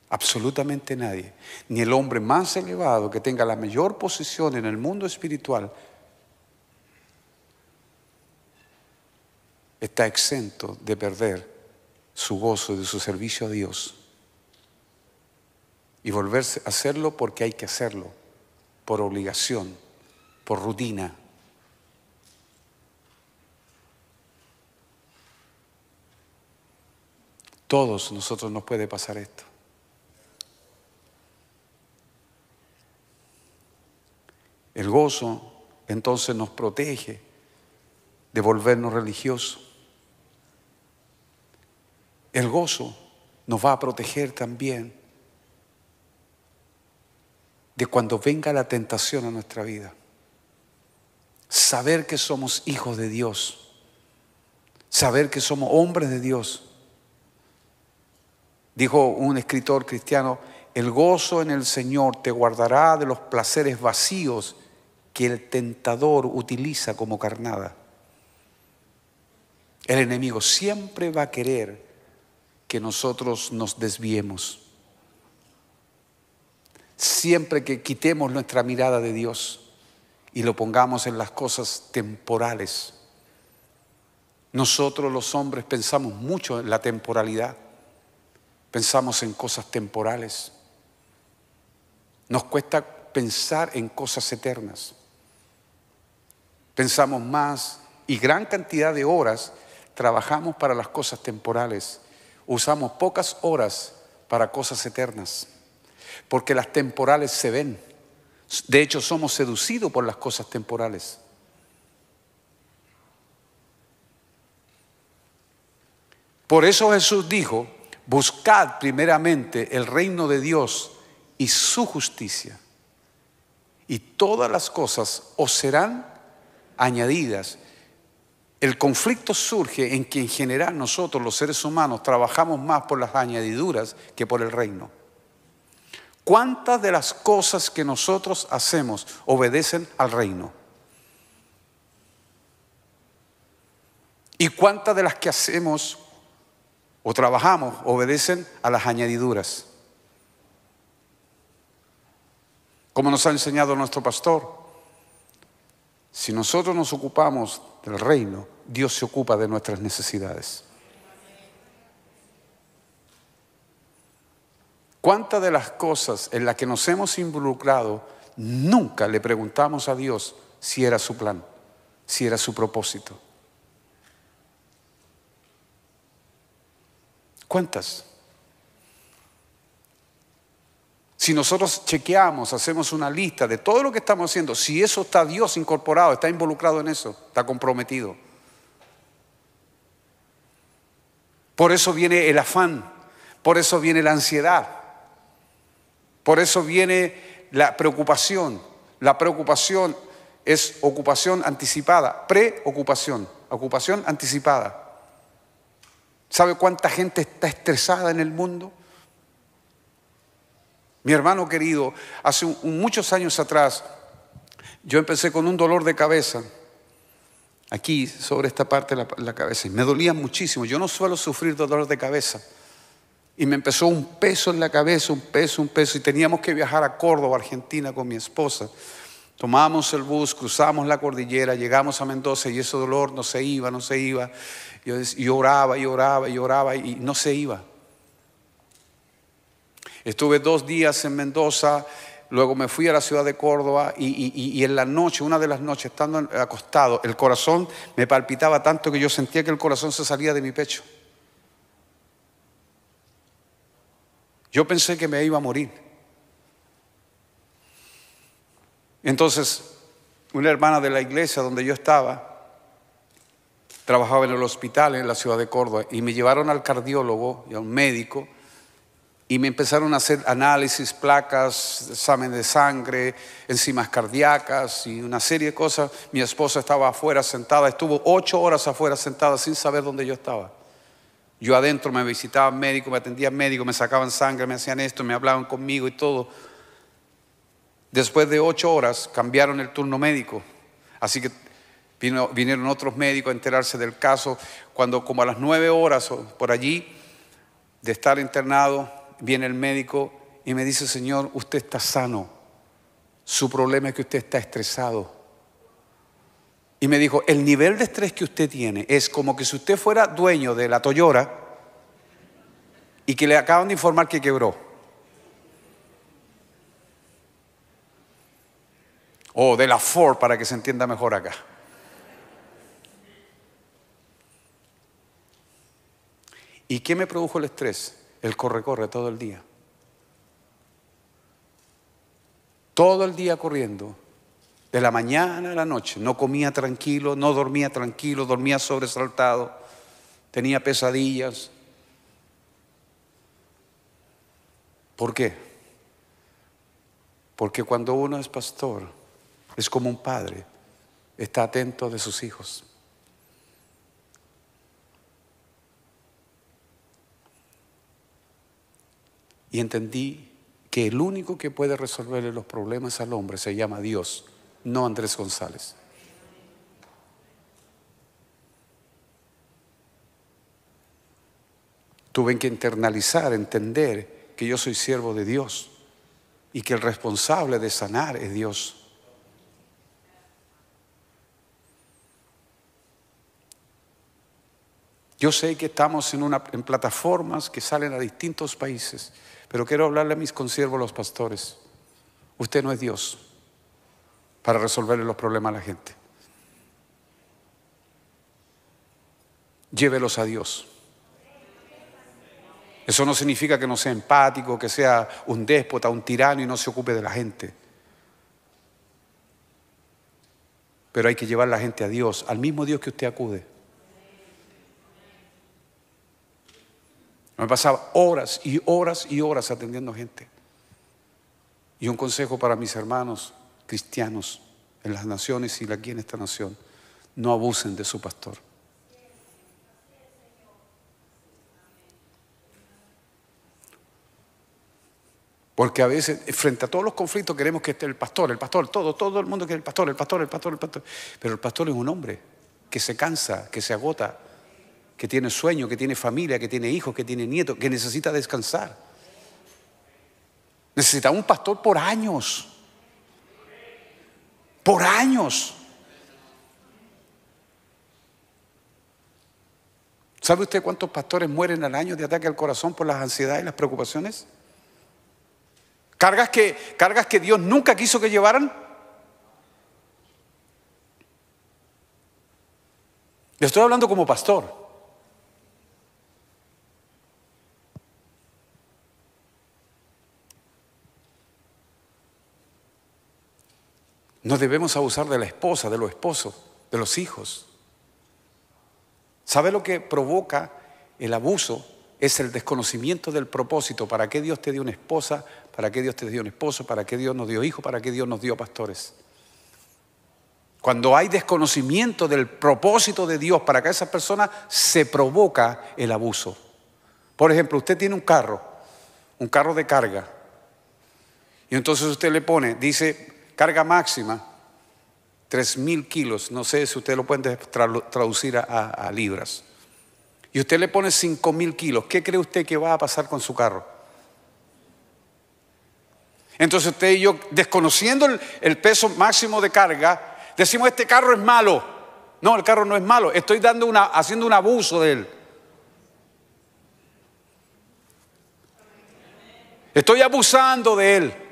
S1: Absolutamente nadie. Ni el hombre más elevado que tenga la mayor posición en el mundo espiritual está exento de perder su gozo, de su servicio a Dios. Y volverse a hacerlo porque hay que hacerlo, por obligación, por rutina. Todos nosotros nos puede pasar esto. El gozo entonces nos protege de volvernos religiosos. El gozo nos va a proteger también de cuando venga la tentación a nuestra vida. Saber que somos hijos de Dios. Saber que somos hombres de Dios. Dijo un escritor cristiano, el gozo en el Señor te guardará de los placeres vacíos que el tentador utiliza como carnada. El enemigo siempre va a querer que nosotros nos desviemos. Siempre que quitemos nuestra mirada de Dios y lo pongamos en las cosas temporales. Nosotros los hombres pensamos mucho en la temporalidad. Pensamos en cosas temporales. Nos cuesta pensar en cosas eternas. Pensamos más y gran cantidad de horas trabajamos para las cosas temporales usamos pocas horas para cosas eternas, porque las temporales se ven. De hecho, somos seducidos por las cosas temporales. Por eso Jesús dijo, buscad primeramente el reino de Dios y su justicia, y todas las cosas os serán añadidas. El conflicto surge en que en general nosotros los seres humanos trabajamos más por las añadiduras que por el reino. ¿Cuántas de las cosas que nosotros hacemos obedecen al reino? ¿Y cuántas de las que hacemos o trabajamos obedecen a las añadiduras? Como nos ha enseñado nuestro pastor, si nosotros nos ocupamos del reino, Dios se ocupa de nuestras necesidades. ¿Cuántas de las cosas en las que nos hemos involucrado nunca le preguntamos a Dios si era su plan, si era su propósito? ¿Cuántas? Si nosotros chequeamos, hacemos una lista de todo lo que estamos haciendo, si eso está Dios incorporado, está involucrado en eso, está comprometido. Por eso viene el afán, por eso viene la ansiedad, por eso viene la preocupación. La preocupación es ocupación anticipada, preocupación, ocupación anticipada. ¿Sabe cuánta gente está estresada en el mundo? Mi hermano querido, hace muchos años atrás yo empecé con un dolor de cabeza aquí sobre esta parte de la, cabeza. Y me dolía muchísimo. Yo no suelo sufrir dolor de cabeza. Y me empezó un peso en la cabeza, un peso, un peso. Y teníamos que viajar a Córdoba, Argentina, con mi esposa. Tomamos el bus, cruzamos la cordillera, llegamos a Mendoza y ese dolor no se iba, no se iba. Yo, lloraba, lloraba y y no se iba. Estuve dos días en Mendoza Luego me fui a la ciudad de Córdoba y, en la noche, una de las noches, estando acostado, el corazón me palpitaba tanto que yo sentía que el corazón se salía de mi pecho. Yo pensé que me iba a morir. Entonces, una hermana de la iglesia donde yo estaba, trabajaba en el hospital en la ciudad de Córdoba, y me llevaron al cardiólogo y a un médico y me empezaron a hacer análisis, placas, examen de sangre, enzimas cardíacas y una serie de cosas. Mi esposa estaba afuera sentada, estuvo ocho horas afuera sentada sin saber dónde yo estaba. Yo adentro me visitaban médico, me atendían médico, me sacaban sangre, me hacían esto, me hablaban conmigo y todo. Después de ocho horas cambiaron el turno médico. Así que vinieron otros médicos a enterarse del caso. Cuando como a las nueve horas por allí de estar internado, viene el médico y me dice, Señor, usted está sano. Su problema es que usted está estresado. Y me dijo, el nivel de estrés que usted tiene es como que si usted fuera dueño de la toyora y que le acaban de informar que quebró. O de la Ford para que se entienda mejor acá. ¿Y qué me produjo el estrés? él corre-corre todo el día. Todo el día corriendo, de la mañana a la noche. No comía tranquilo, no dormía tranquilo, dormía sobresaltado, tenía pesadillas. ¿Por qué? Porque cuando uno es pastor, es como un padre, está atento de sus hijos. y entendí que el único que puede resolverle los problemas al hombre se llama Dios, no Andrés González. Tuve que internalizar, entender que yo soy siervo de Dios y que el responsable de sanar es Dios. Yo sé que estamos en, una, plataformas que salen a distintos países, pero quiero hablarle a mis consiervos, los pastores. Usted no es Dios para resolverle los problemas a la gente. Llévelos a Dios. Eso no significa que no sea empático, que sea un déspota, un tirano y no se ocupe de la gente. Pero hay que llevar la gente a Dios, al mismo Dios que usted acude. Me pasaba horas y horas y horas atendiendo gente. Y un consejo para mis hermanos cristianos en las naciones y aquí en esta nación, no abusen de su pastor. Porque a veces, frente a todos los conflictos, queremos que esté el pastor, el pastor, todo, todo el mundo quiere el pastor, el pastor, el pastor, el pastor. Pero el pastor es un hombre que se cansa, que se agota, que tiene sueño, que tiene familia, que tiene hijos, que tiene nietos, que necesita descansar. Necesita un pastor por años. Por años. ¿Sabe usted cuántos pastores mueren al año de ataque al corazón por las ansiedades y las preocupaciones? Cargas que, cargas que Dios nunca quiso que llevaran. Le estoy hablando como pastor. No debemos abusar de la esposa, de los esposos, de los hijos. ¿Sabe lo que provoca el abuso? Es el desconocimiento del propósito. ¿Para qué Dios te dio una esposa? ¿Para qué Dios te dio un esposo? ¿Para qué Dios nos dio hijos? ¿Para qué Dios nos dio pastores? Cuando hay desconocimiento del propósito de Dios para que esa persona se provoca el abuso. Por ejemplo, usted tiene un carro, un carro de carga. Y entonces usted le pone, dice, carga máxima, 3.000 kilos, no sé si usted lo puede traducir a, libras, y usted le pone 5.000 kilos, ¿qué cree usted que va a pasar con su carro? Entonces usted y yo, desconociendo el, el peso máximo de carga, decimos, este carro es malo. No, el carro no es malo, estoy dando una, haciendo un abuso de él. Estoy abusando de él.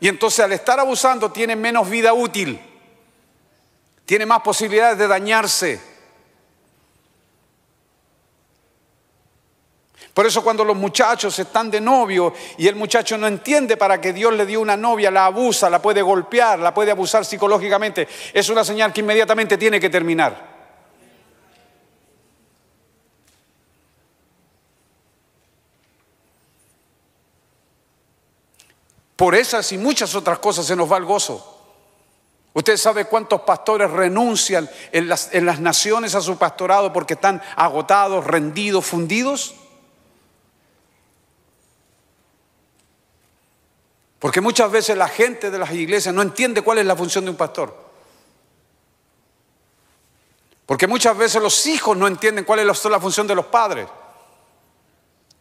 S1: Y entonces al estar abusando tiene menos vida útil, tiene más posibilidades de dañarse. Por eso cuando los muchachos están de novio y el muchacho no entiende para qué Dios le dio una novia, la abusa, la puede golpear, la puede abusar psicológicamente, es una señal que inmediatamente tiene que terminar. Por esas y muchas otras cosas se nos va el gozo. Usted sabe cuántos pastores renuncian en las, en las naciones a su pastorado porque están agotados, rendidos, fundidos. Porque muchas veces la gente de las iglesias no entiende cuál es la función de un pastor. Porque muchas veces los hijos no entienden cuál es la función de los padres.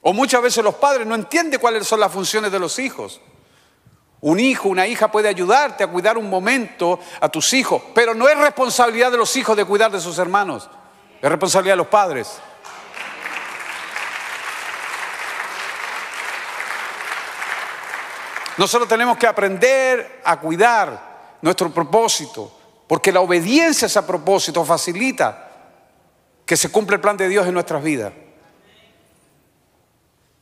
S1: O muchas veces los padres no entienden cuáles son las funciones de los hijos. Un hijo, una hija puede ayudarte a cuidar un momento a tus hijos, pero no es responsabilidad de los hijos de cuidar de sus hermanos, es responsabilidad de los padres. Nosotros tenemos que aprender a cuidar nuestro propósito, porque la obediencia a ese propósito facilita que se cumpla el plan de Dios en nuestras vidas.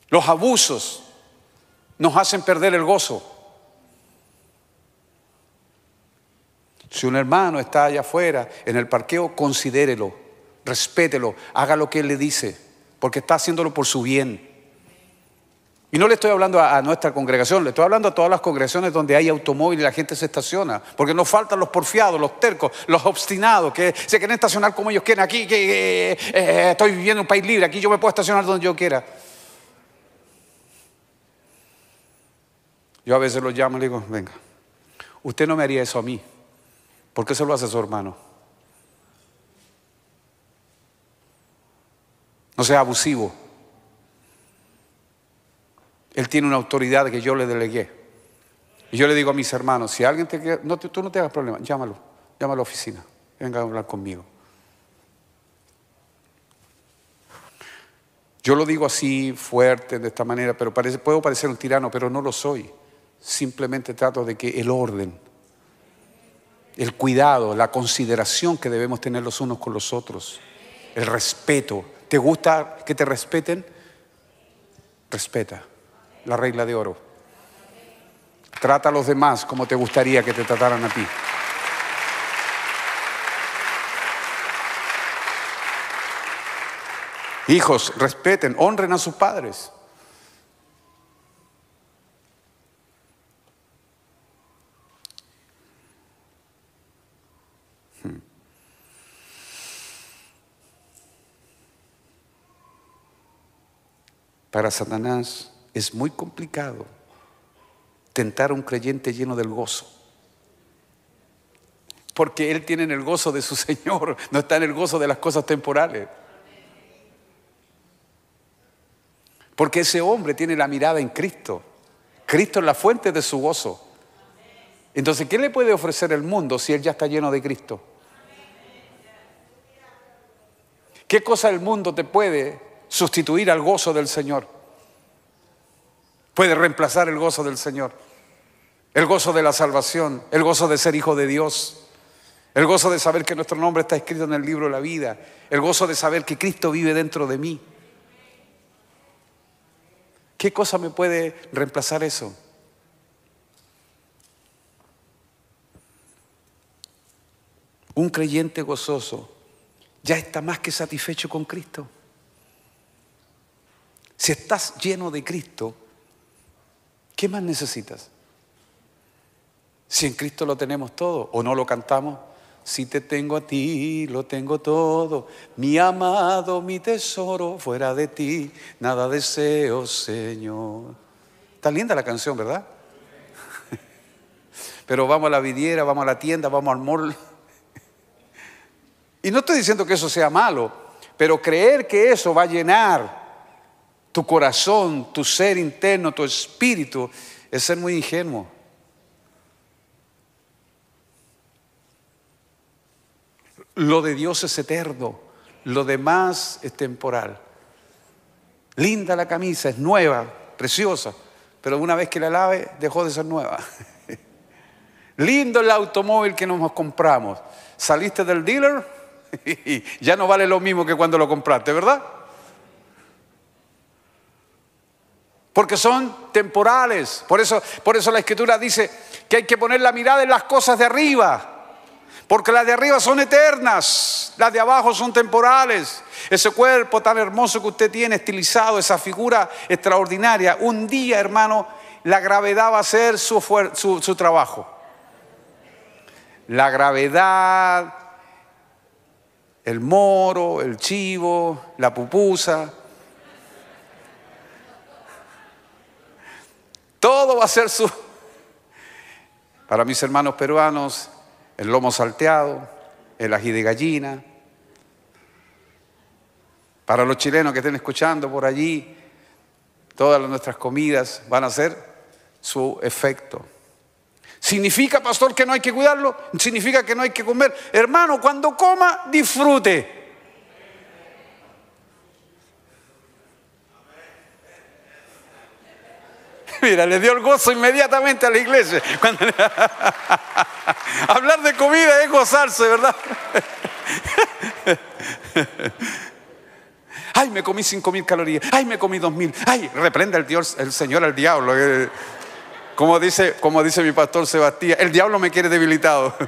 S1: Los abusos nos hacen perder el gozo. Si un hermano está allá afuera en el parqueo, considérelo, respételo, haga lo que él le dice, porque está haciéndolo por su bien. Y no le estoy hablando a, nuestra congregación, le estoy hablando a todas las congregaciones donde hay automóvil y la gente se estaciona, porque no faltan los porfiados, los tercos, los obstinados, que se quieren estacionar como ellos quieren. Aquí que eh, eh, estoy viviendo en un país libre, aquí yo me puedo estacionar donde yo quiera. Yo a veces los llamo y le digo, venga, usted no me haría eso a mí. ¿Por qué se lo hace a su hermano? No sea abusivo. Él tiene una autoridad que yo le delegué. Y yo le digo a mis hermanos, si alguien te quiere, no, tú no te hagas problema, llámalo, llámalo a la oficina, venga a hablar conmigo. Yo lo digo así fuerte, de esta manera, pero parece, puedo parecer un tirano, pero no lo soy. Simplemente trato de que el orden el cuidado, la consideración que debemos tener los unos con los otros, el respeto. ¿Te gusta que te respeten? Respeta la regla de oro. Trata a los demás como te gustaría que te trataran a ti. Hijos, respeten, honren a sus padres. Para Satanás es muy complicado tentar a un creyente lleno del gozo. Porque él tiene en el gozo de su [laughs] Señor, no está en el gozo de las cosas temporales. Porque ese hombre tiene la mirada en Cristo. Cristo es la fuente de su gozo. Entonces, ¿qué le puede ofrecer el mundo si él ya está lleno de Cristo? ¿Qué cosa el mundo te puede sustituir al gozo del Señor. Puede reemplazar el gozo del Señor. El gozo de la salvación, el gozo de ser hijo de Dios. El gozo de saber que nuestro nombre está escrito en el libro de la vida. El gozo de saber que Cristo vive dentro de mí. ¿Qué cosa me puede reemplazar eso? Un creyente gozoso ya está más que satisfecho con Cristo. Si estás lleno de Cristo, ¿qué más necesitas? Si en Cristo lo tenemos todo o no lo cantamos, si te tengo a ti, lo tengo todo, mi amado, mi tesoro, fuera de ti, nada deseo, Señor. Está linda la canción, ¿verdad? [laughs] Pero vamos a la vidriera, vamos a la tienda, vamos al mall. [laughs] Y no estoy diciendo que eso sea malo, pero creer que eso va a llenar tu corazón, tu ser interno, tu espíritu, es ser muy ingenuo. Lo de Dios es eterno, lo demás es temporal. Linda la camisa, es nueva, preciosa, pero una vez que la lave dejó de ser nueva. [laughs] Lindo el automóvil que nos compramos. Saliste del dealer, [laughs] y ya no vale lo mismo que cuando lo compraste, ¿verdad? porque son temporales. Por eso, por eso la escritura dice que hay que poner la mirada en las cosas de arriba. Porque las de arriba son eternas, las de abajo son temporales. Ese cuerpo tan hermoso que usted tiene, estilizado, esa figura extraordinaria, un día, hermano, la gravedad va a ser su, su, su trabajo. La gravedad, el moro, el chivo, la pupusa, Todo va a ser su... Para mis hermanos peruanos, el lomo salteado, el ají de gallina. Para los chilenos que estén escuchando por allí, todas nuestras comidas van a ser su efecto. ¿Significa, pastor, que no hay que cuidarlo? ¿Significa que no hay que comer? Hermano, cuando coma, disfrute. Mira, le dio el gozo inmediatamente a la iglesia. [laughs] Hablar de comida es gozarse, ¿verdad? [laughs] Ay, me comí 5.000 calorías. Ay, me comí dos mil. Ay, reprende el, Dios, el Señor al diablo. Eh, como dice, como dice mi pastor Sebastián, el diablo me quiere debilitado. [laughs]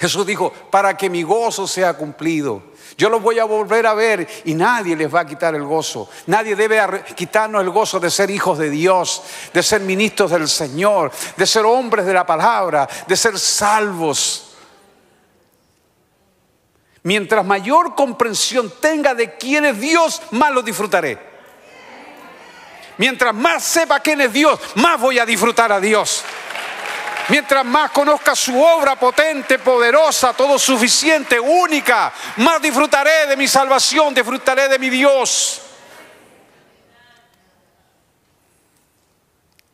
S1: Jesús dijo, para que mi gozo sea cumplido. Yo los voy a volver a ver y nadie les va a quitar el gozo. Nadie debe quitarnos el gozo de ser hijos de Dios, de ser ministros del Señor, de ser hombres de la palabra, de ser salvos. Mientras mayor comprensión tenga de quién es Dios, más lo disfrutaré. Mientras más sepa quién es Dios, más voy a disfrutar a Dios. Mientras más conozca su obra potente, poderosa, todo suficiente, única, más disfrutaré de mi salvación, disfrutaré de mi Dios.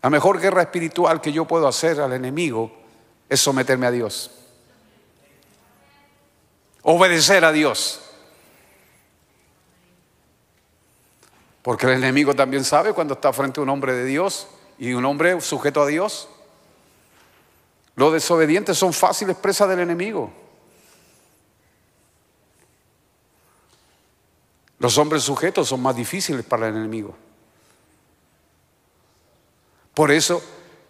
S1: La mejor guerra espiritual que yo puedo hacer al enemigo es someterme a Dios. Obedecer a Dios. Porque el enemigo también sabe cuando está frente a un hombre de Dios y un hombre sujeto a Dios los desobedientes son fáciles presas del enemigo. Los hombres sujetos son más difíciles para el enemigo. Por eso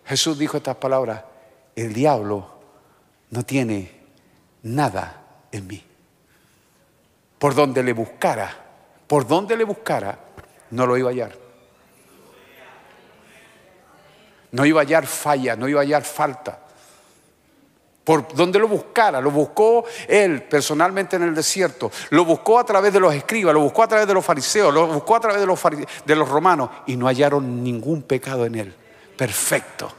S1: Jesús dijo estas palabras, el diablo no tiene nada en mí. Por donde le buscara, por donde le buscara, no lo iba a hallar. No iba a hallar falla, no iba a hallar falta por donde lo buscara, lo buscó él personalmente en el desierto, lo buscó a través de los escribas, lo buscó a través de los fariseos, lo buscó a través de los, de los romanos y no hallaron ningún pecado en él. Perfecto.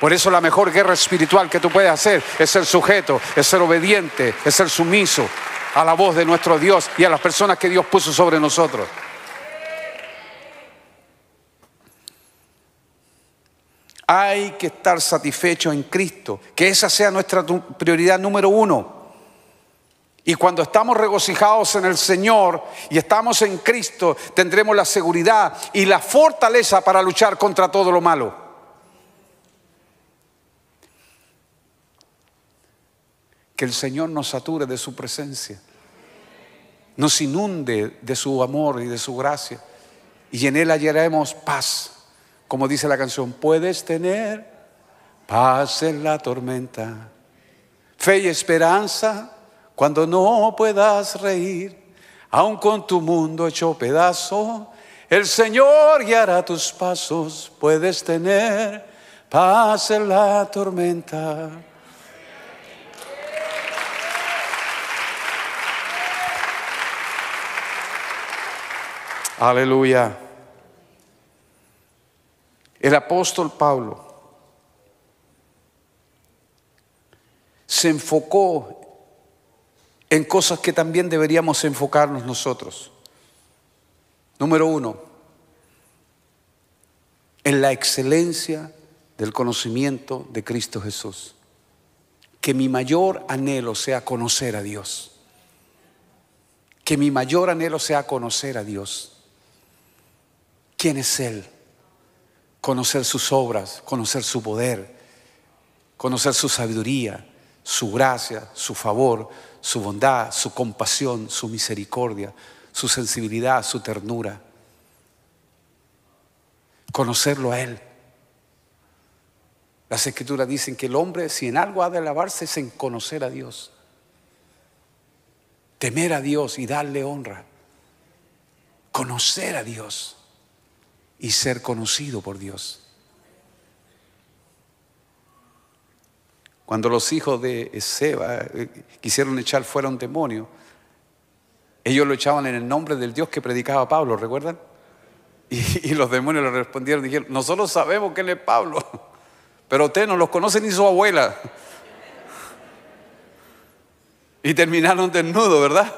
S1: Por eso la mejor guerra espiritual que tú puedes hacer es ser sujeto, es ser obediente, es ser sumiso a la voz de nuestro Dios y a las personas que Dios puso sobre nosotros. Hay que estar satisfechos en Cristo, que esa sea nuestra prioridad número uno. Y cuando estamos regocijados en el Señor y estamos en Cristo, tendremos la seguridad y la fortaleza para luchar contra todo lo malo. Que el Señor nos sature de su presencia, nos inunde de su amor y de su gracia, y en Él hallaremos paz. Como dice la canción, puedes tener paz en la tormenta, fe y esperanza cuando no puedas reír, aun con tu mundo hecho pedazo, el Señor guiará tus pasos, puedes tener paz en la tormenta. Aleluya. El apóstol Pablo se enfocó en cosas que también deberíamos enfocarnos nosotros. Número uno, en la excelencia del conocimiento de Cristo Jesús. Que mi mayor anhelo sea conocer a Dios. Que mi mayor anhelo sea conocer a Dios. ¿Quién es Él? conocer sus obras, conocer su poder, conocer su sabiduría, su gracia, su favor, su bondad, su compasión, su misericordia, su sensibilidad, su ternura. Conocerlo a Él. Las escrituras dicen que el hombre, si en algo ha de alabarse, es en conocer a Dios. Temer a Dios y darle honra. Conocer a Dios y ser conocido por Dios. Cuando los hijos de Seba eh, quisieron echar fuera un demonio, ellos lo echaban en el nombre del Dios que predicaba Pablo, ¿recuerdan? Y, los demonios le respondieron, dijeron, nosotros sabemos quién es Pablo, pero ustedes no los conocen ni su abuela. Y terminaron desnudos, ¿verdad?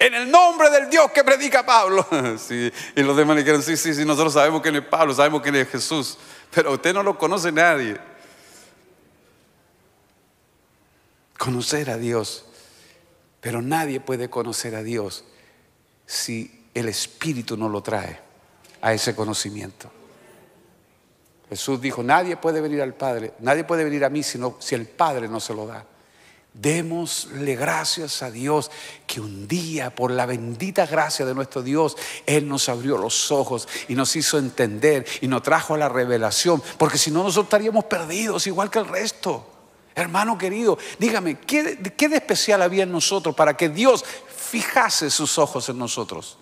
S1: En el nombre del Dios que predica Pablo. [laughs] y los demás le dijeron, sí, sí, sí, nosotros sabemos quién es Pablo, sabemos quién es Jesús, pero usted no lo conoce nadie. Conocer a Dios, pero nadie puede conocer a Dios si el Espíritu no lo trae a ese conocimiento. Jesús dijo, nadie puede venir al Padre, nadie puede venir a mí sino si el Padre no se lo da. Démosle gracias a Dios que un día, por la bendita gracia de nuestro Dios, Él nos abrió los ojos y nos hizo entender y nos trajo a la revelación, porque si no nosotros estaríamos perdidos igual que el resto. Hermano querido, dígame, ¿qué, ¿qué de especial había en nosotros para que Dios fijase sus ojos en nosotros?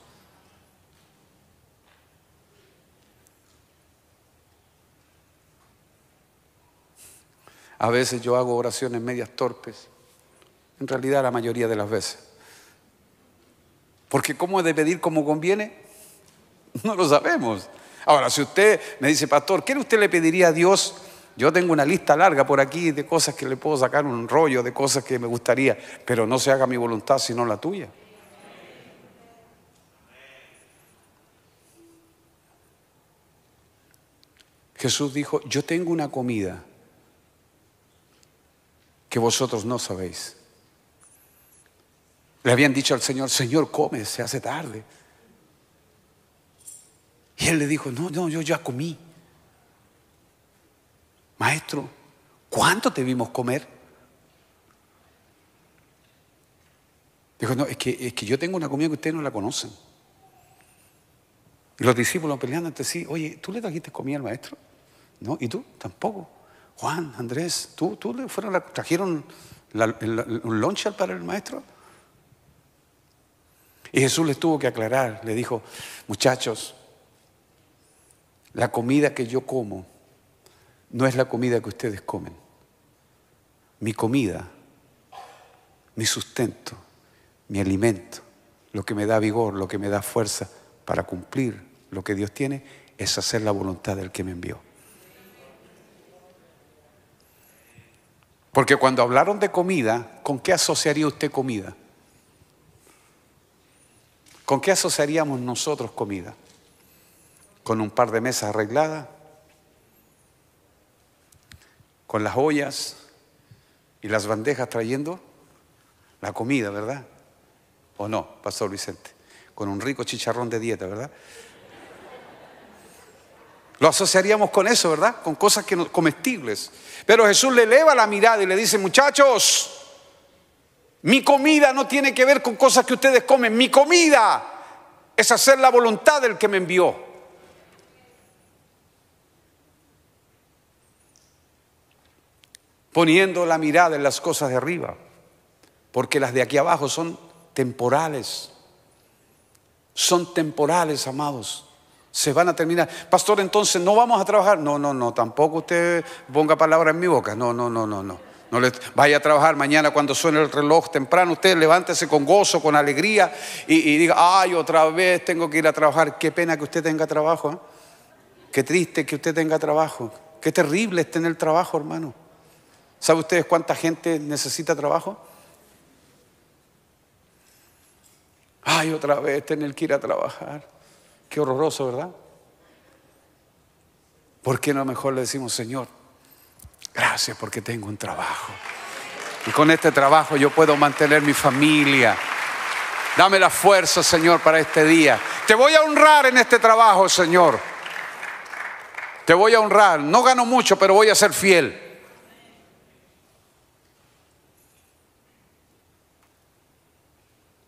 S1: A veces yo hago oraciones medias torpes en realidad la mayoría de las veces. Porque cómo es de pedir como conviene, [laughs] no lo sabemos. Ahora, si usted me dice, pastor, ¿qué usted le pediría a Dios? Yo tengo una lista larga por aquí de cosas que le puedo sacar, un rollo de cosas que me gustaría, pero no se haga mi voluntad sino la tuya. Jesús dijo, yo tengo una comida que vosotros no sabéis. Le habían dicho al Señor, Señor, come, se hace tarde. Y él le dijo, no, no, yo ya comí. Maestro, ¿cuánto te vimos comer? Dijo, no, es que, que yo tengo una comida que ustedes no la conocen. Y los discípulos peleando entre sí, oye, ¿tú le trajiste comida al maestro? No, ¿y tú? Tampoco. Juan, Andrés, ¿tú, le fueron trajeron un lunch para el maestro? Y Jesús les tuvo que aclarar, le dijo, muchachos, la comida que yo como no es la comida que ustedes comen. Mi comida, mi sustento, mi alimento, lo que me da vigor, lo que me da fuerza para cumplir lo que Dios tiene, es hacer la voluntad del que me envió. Porque cuando hablaron de comida, ¿con qué asociaría usted comida? ¿Con qué asociaríamos nosotros comida? ¿Con un par de mesas arregladas? ¿Con las ollas y las bandejas trayendo? La comida, ¿verdad? ¿O no, Pastor Vicente? Con un rico chicharrón de dieta, ¿verdad? Lo asociaríamos con eso, ¿verdad? Con cosas que comestibles. Pero Jesús le eleva la mirada y le dice, muchachos, mi comida no tiene que ver con cosas que ustedes comen. Mi comida es hacer la voluntad del que me envió. Poniendo la mirada en las cosas de arriba, porque las de aquí abajo son temporales. Son temporales, amados. Se van a terminar. Pastor, entonces no vamos a trabajar. No, no, no, tampoco usted ponga palabra en mi boca. No, no, no, no, no. No le vaya a trabajar mañana cuando suene el reloj temprano. Usted levántese con gozo, con alegría y, diga, ay, otra vez tengo que ir a trabajar. Qué pena que usted tenga trabajo. ¿eh? Qué triste que usted tenga trabajo. Qué terrible es tener trabajo, hermano. ¿Sabe ustedes cuánta gente necesita trabajo? Ay, otra vez tener que ir a trabajar. Qué horroroso, ¿verdad? ¿Por qué no mejor le decimos, Señor, Gracias porque tengo un trabajo. Y con este trabajo yo puedo mantener mi familia. Dame la fuerza, Señor, para este día. Te voy a honrar en este trabajo, Señor. Te voy a honrar. No gano mucho, pero voy a ser fiel.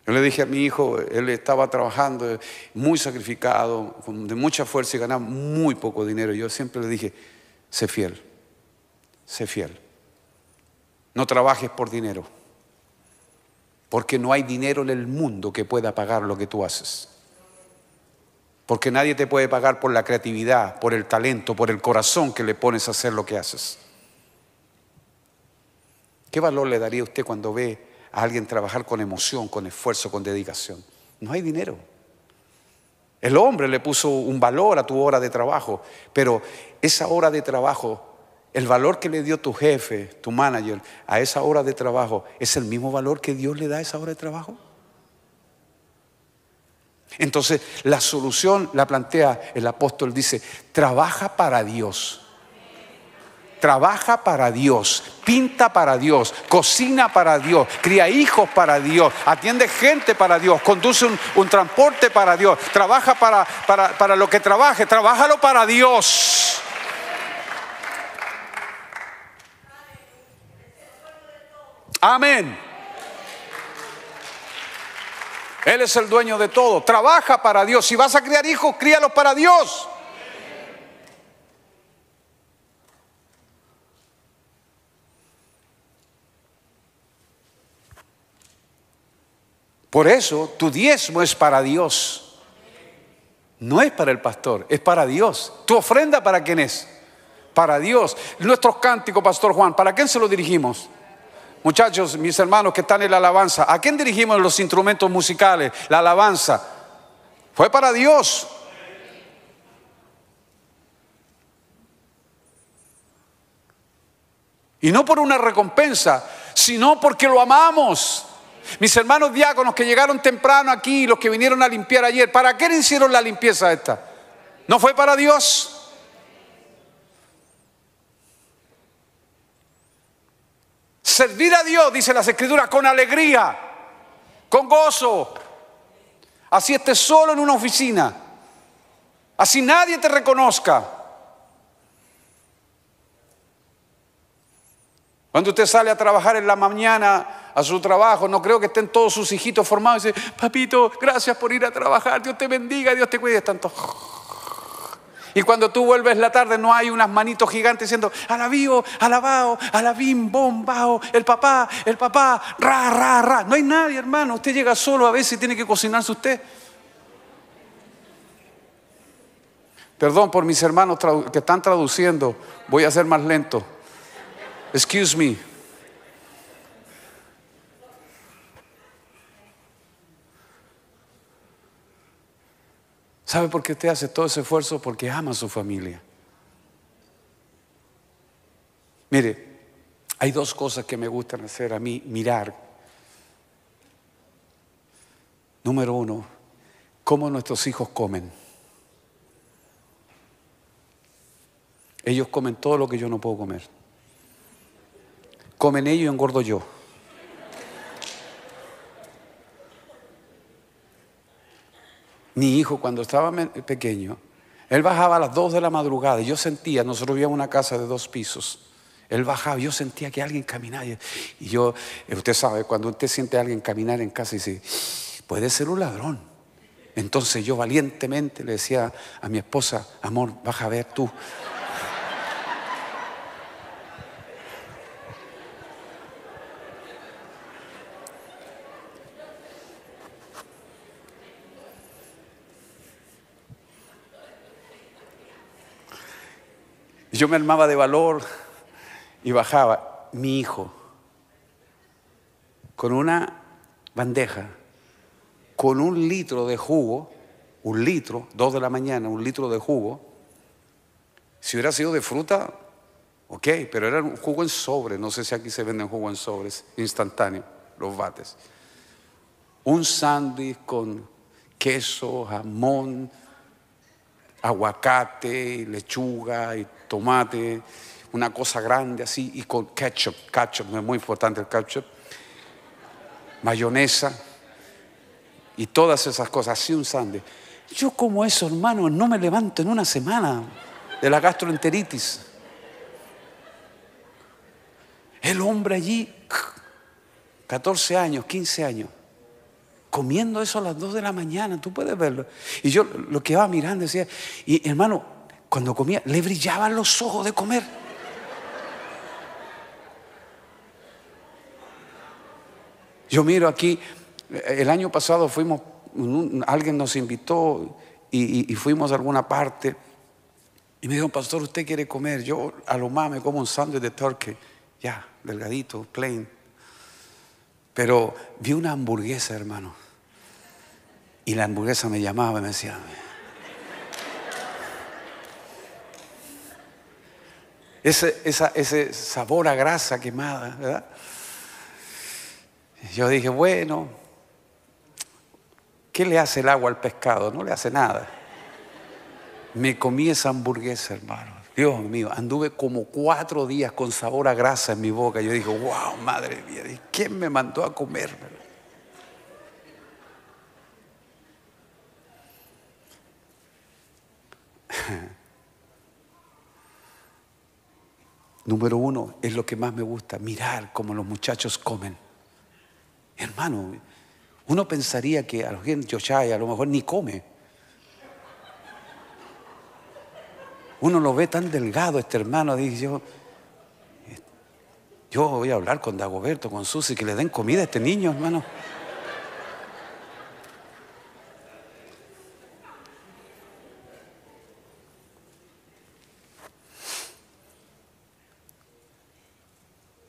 S1: Yo le dije a mi hijo, él estaba trabajando muy sacrificado, de mucha fuerza y ganaba muy poco dinero. Yo siempre le dije, sé fiel sé fiel. No trabajes por dinero, porque no hay dinero en el mundo que pueda pagar lo que tú haces. Porque nadie te puede pagar por la creatividad, por el talento, por el corazón que le pones a hacer lo que haces. ¿Qué valor le daría usted cuando ve a alguien trabajar con emoción, con esfuerzo, con dedicación? No hay dinero. El hombre le puso un valor a tu hora de trabajo, pero esa hora de trabajo el valor que le dio tu jefe, tu manager, a esa hora de trabajo, ¿es el mismo valor que Dios le da a esa hora de trabajo? Entonces, la solución la plantea el apóstol, dice, trabaja para Dios. Trabaja para Dios, pinta para Dios, cocina para Dios, cría hijos para Dios, atiende gente para Dios, conduce un, transporte para Dios, trabaja para, para, para lo que trabaje, trabájalo para Dios. Amén. Él es el dueño de todo. Trabaja para Dios. Si vas a criar hijos, críalos para Dios. Por eso tu diezmo es para Dios. No es para el pastor, es para Dios. ¿Tu ofrenda para quién es? Para Dios. Nuestro cántico Pastor Juan, ¿para quién se lo dirigimos? Muchachos, mis hermanos que están en la alabanza, ¿a quién dirigimos los instrumentos musicales? La alabanza. Fue para Dios. Y no por una recompensa, sino porque lo amamos. Mis hermanos diáconos que llegaron temprano aquí, los que vinieron a limpiar ayer, ¿para qué le hicieron la limpieza esta? ¿No fue para Dios? Servir a Dios, dice las escrituras, con alegría, con gozo. Así estés solo en una oficina. Así nadie te reconozca. Cuando usted sale a trabajar en la mañana a su trabajo, no creo que estén todos sus hijitos formados y papito, gracias por ir a trabajar, Dios te bendiga, Dios te cuide, tanto. Y cuando tú vuelves la tarde no hay unas manitos gigantes diciendo, alabío, alabao, alabim, bombao, el papá, el papá, ra, ra, ra. No hay nadie, hermano. Usted llega solo a veces y tiene que cocinarse usted. Perdón por mis hermanos que están traduciendo. Voy a ser más lento. Excuse me. ¿Sabe por qué usted hace todo ese esfuerzo? Porque ama a su familia. Mire, hay dos cosas que me gustan hacer a mí, mirar. Número uno, cómo nuestros hijos comen. Ellos comen todo lo que yo no puedo comer. Comen ellos y engordo yo. Mi hijo cuando estaba pequeño, él bajaba a las 2 de la madrugada y yo sentía, nosotros vivíamos una casa de dos pisos, él bajaba, yo sentía que alguien caminaba y yo, eh, usted sabe, cuando usted siente a alguien caminar en casa y dice, puede ser un ladrón. Entonces yo valientemente le decía a mi esposa, amor, baja a ver tú. yo me armaba de valor y bajaba. Mi hijo, con una bandeja, con un litro de jugo, un litro, dos de la mañana, un litro de jugo. Si hubiera sido de fruta, ok, pero era un jugo en sobre. No sé si aquí se venden jugo en sobres instantáneo, los bates. Un sándwich con queso, jamón, aguacate, lechuga y tomate, una cosa grande así, y con ketchup, ketchup, es muy importante el ketchup, mayonesa y todas esas cosas, así un sándwich. Yo como eso, hermano, no me levanto en una semana de la gastroenteritis. El hombre allí, 14 años, 15 años, comiendo eso a las 2 de la mañana, tú puedes verlo. Y yo lo que iba mirando decía, y hermano, cuando comía, le brillaban los ojos de comer. Yo miro aquí, el año pasado fuimos, alguien nos invitó y, fuimos a alguna parte. Y me dijo, pastor, ¿usted quiere comer? Yo a lo más me como un sándwich de torque. ya, delgadito, plain. Pero vi una hamburguesa, hermano. Y la hamburguesa me llamaba y me decía, Ese, sabor a grasa quemada, ¿verdad? Yo dije, bueno, ¿qué le hace el agua al pescado? No le hace nada. Me comí esa hamburguesa, hermano. Dios mío, anduve como cuatro días con sabor a grasa en mi boca. Yo dije, wow, madre mía, quién me mandó a comer? [laughs] Número uno es lo que más me gusta, mirar cómo los muchachos comen. Hermano, uno pensaría que a los gente Yoshai a lo mejor ni come, Uno lo ve tan delgado, este hermano, dice yo, yo voy a hablar con Dagoberto, con Susi, que le den comida a este niño, hermano.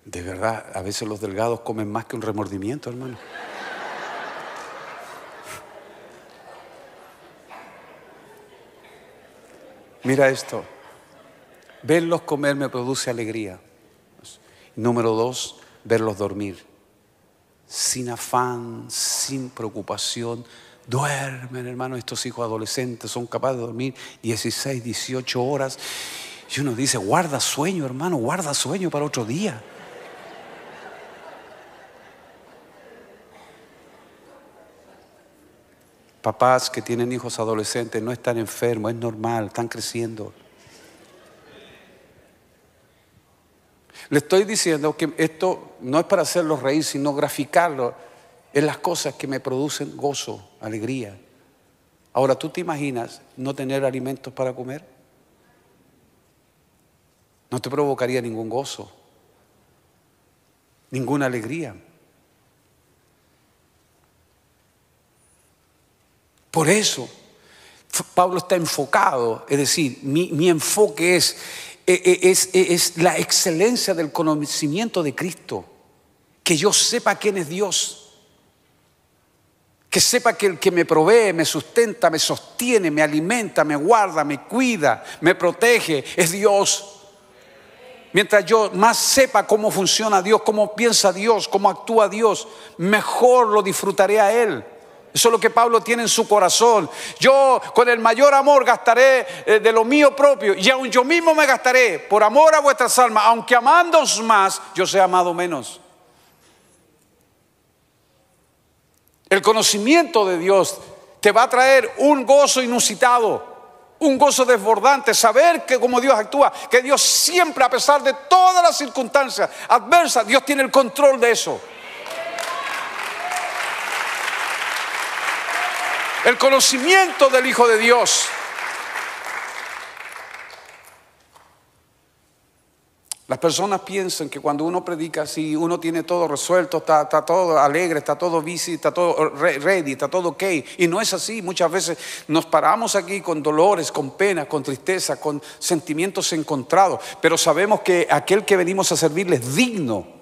S1: De verdad, a veces los delgados comen más que un remordimiento, hermano. Mira esto. Verlos comer me produce alegría. Número dos, verlos dormir. Sin afán, sin preocupación. Duermen, hermano, estos hijos adolescentes son capaces de dormir 16, 18 horas. Y uno dice, guarda sueño, hermano, guarda sueño para otro día. Papás que tienen hijos adolescentes no están enfermos, es normal, están creciendo. Le estoy diciendo que esto no es para hacerlos reír, sino graficarlo en las cosas que me producen gozo, alegría. Ahora, ¿tú te imaginas no tener alimentos para comer? No te provocaría ningún gozo, ninguna alegría. Por eso, Pablo está enfocado, es decir, mi, enfoque e, e, e, es, la excelencia del conocimiento de Cristo, que yo sepa quién es Dios, que sepa que el que me provee, me sustenta, me sostiene, me alimenta, me guarda, me cuida, me protege, es Dios. Mientras yo más sepa cómo funciona Dios, cómo piensa Dios, cómo actúa Dios, mejor lo disfrutaré a Él. Eso es lo que Pablo tiene en su corazón. Yo con el mayor amor gastaré eh, de lo mío propio y aun yo mismo me gastaré por amor a vuestras almas, aunque amándoos más, yo sea amado menos. El conocimiento de Dios te va a traer un gozo inusitado, un gozo desbordante, saber que como Dios actúa, que Dios siempre, a pesar de todas las circunstancias adversas, Dios tiene el control de eso. el conocimiento del Hijo de Dios. Las personas piensan que cuando uno predica así, uno tiene todo resuelto, está, todo alegre, está todo bici, está todo ready, está todo ok. Y no es así. Muchas veces nos paramos aquí con dolores, con penas, con tristeza, con sentimientos encontrados. Pero sabemos que aquel que venimos a servirle es digno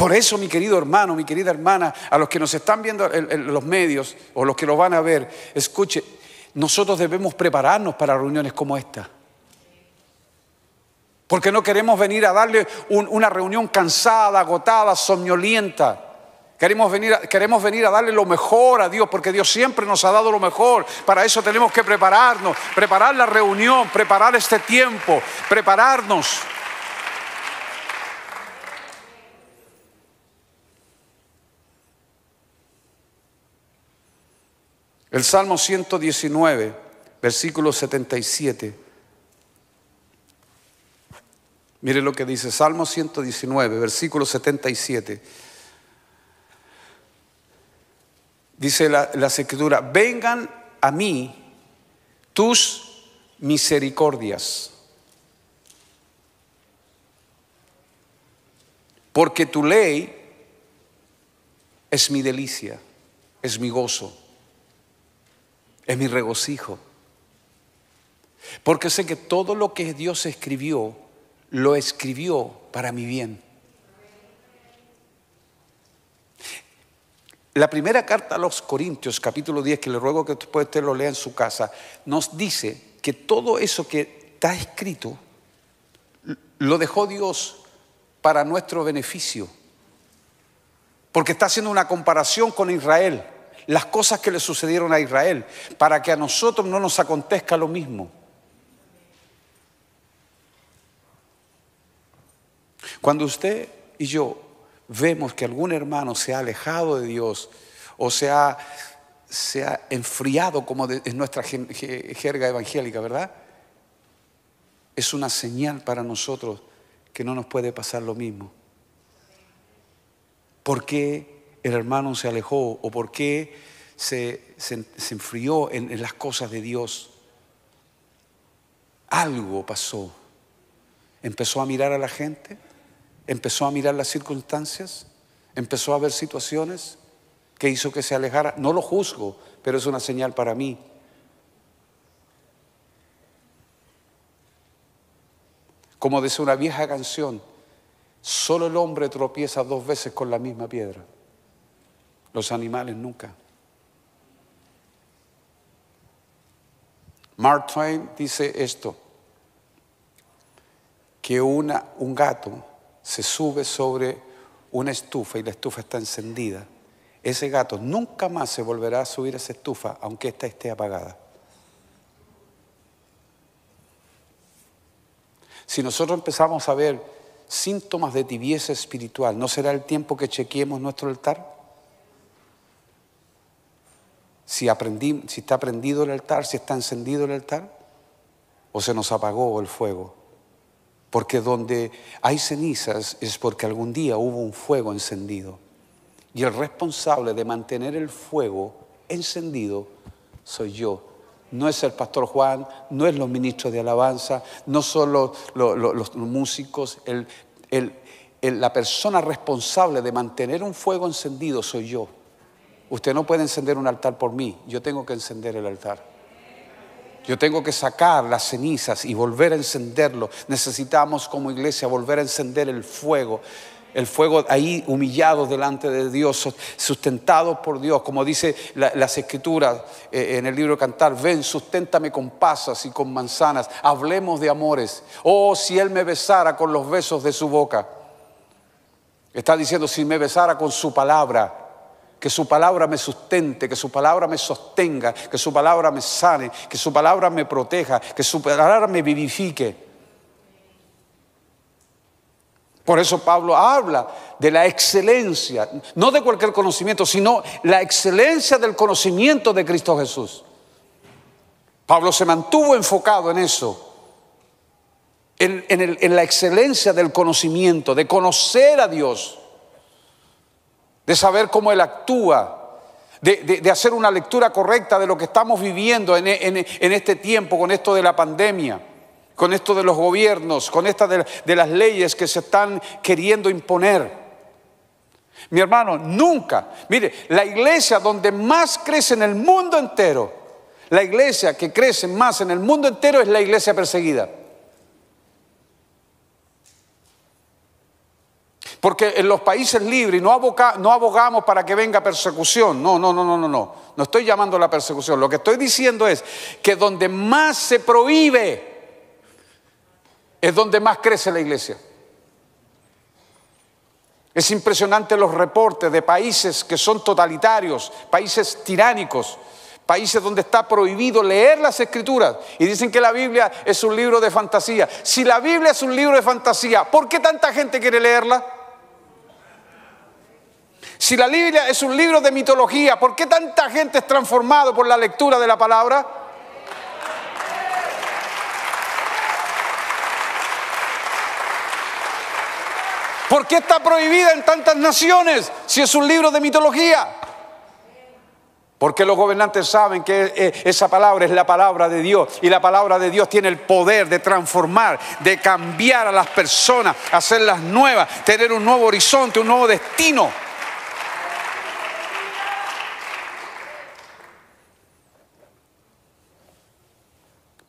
S1: Por eso, mi querido hermano, mi querida hermana, a los que nos están viendo en los medios o los que lo van a ver, escuche, nosotros debemos prepararnos para reuniones como esta. Porque no queremos venir a darle una reunión cansada, agotada, somnolienta. Queremos venir, queremos venir a darle lo mejor a Dios, porque Dios siempre nos ha dado lo mejor. Para eso tenemos que prepararnos, preparar la reunión, preparar este tiempo, prepararnos. El Salmo 119, versículo 77. Mire lo que dice Salmo 119, versículo 77. Dice la, la escritura, vengan a mí tus misericordias, porque tu ley es mi delicia, es mi gozo es mi regocijo. Porque sé que todo lo que Dios escribió, lo escribió para mi bien. La primera carta a los Corintios, capítulo 10, que le ruego que después usted lo lea en su casa, nos dice que todo eso que está escrito lo dejó Dios para nuestro beneficio. Porque está haciendo una comparación con Israel las cosas que le sucedieron a Israel, para que a nosotros no nos acontezca lo mismo. Cuando usted y yo vemos que algún hermano se ha alejado de Dios o se ha, se ha enfriado, como es nuestra jerga evangélica, ¿verdad? Es una señal para nosotros que no nos puede pasar lo mismo. ¿Por qué? el hermano se alejó o por qué se, enfrió en las cosas de Dios. Algo pasó. Empezó a mirar a la gente, empezó a mirar las circunstancias, empezó a ver situaciones que hizo que se alejara. No lo juzgo, pero es una señal para mí. Como dice una vieja canción, solo el hombre tropieza dos veces con la misma piedra. Los animales nunca. Mark Twain dice esto, que una, un gato se sube sobre una estufa y la estufa está encendida. Ese gato nunca más se volverá a subir a esa estufa aunque ésta esté apagada. Si nosotros empezamos a ver síntomas de tibieza espiritual, ¿no será el tiempo que chequeemos nuestro altar? si, está prendido el altar, si está encendido el altar, o se nos apagó el fuego. Porque donde hay cenizas es porque algún día hubo un fuego encendido. Y el responsable de mantener el fuego encendido soy yo. No es el pastor Juan, no es los ministros de alabanza, no son los, músicos. la persona responsable de mantener un fuego encendido soy yo. Usted no puede encender un altar por mí, yo tengo que encender el altar. Yo tengo que sacar las cenizas y volver a encenderlo. Necesitamos como iglesia volver a encender el fuego. El fuego ahí humillado delante de Dios, sustentados por Dios, como dice las escrituras eh, en el libro Cantar, ven, susténtame con pasas y con manzanas, hablemos de amores. Oh, si Él me besara con los besos de su boca. Está diciendo, si me besara con su palabra, que su palabra me sustente, que su palabra me sostenga, que su palabra me sane, que su palabra me proteja, que su palabra me vivifique. Por eso Pablo habla de la excelencia, no de cualquier conocimiento, sino la excelencia del conocimiento de Cristo Jesús. Pablo se mantuvo enfocado en eso, en, la excelencia del conocimiento, de conocer a Dios de saber cómo Él actúa, de, hacer una lectura correcta de lo que estamos viviendo en, este tiempo con esto de la pandemia, con esto de los gobiernos, con esta de las leyes que se están queriendo imponer. Mi hermano, nunca. Mire, la iglesia donde más crece en el mundo entero, la iglesia que crece más en el mundo entero es la iglesia perseguida. Porque en los países libres no, abogamos para que venga persecución. No, no, no, no, no, no. No estoy llamando a la persecución. Lo que estoy diciendo es que donde más se prohíbe es donde más crece la iglesia. Es impresionante los reportes de países que son totalitarios, países tiránicos, países donde está prohibido leer las escrituras y dicen que la Biblia es un libro de fantasía. Si la Biblia es un libro de fantasía, ¿por qué tanta gente quiere leerla? Si la Biblia es un libro de mitología, ¿por qué tanta gente es transformado por la lectura de la palabra? ¿Por qué está prohibida en tantas naciones si es un libro de mitología? Porque los gobernantes saben que eh, esa palabra es la palabra de Dios y la palabra de Dios tiene el poder de transformar, de cambiar a las personas, hacerlas nuevas, tener un nuevo horizonte, un nuevo destino.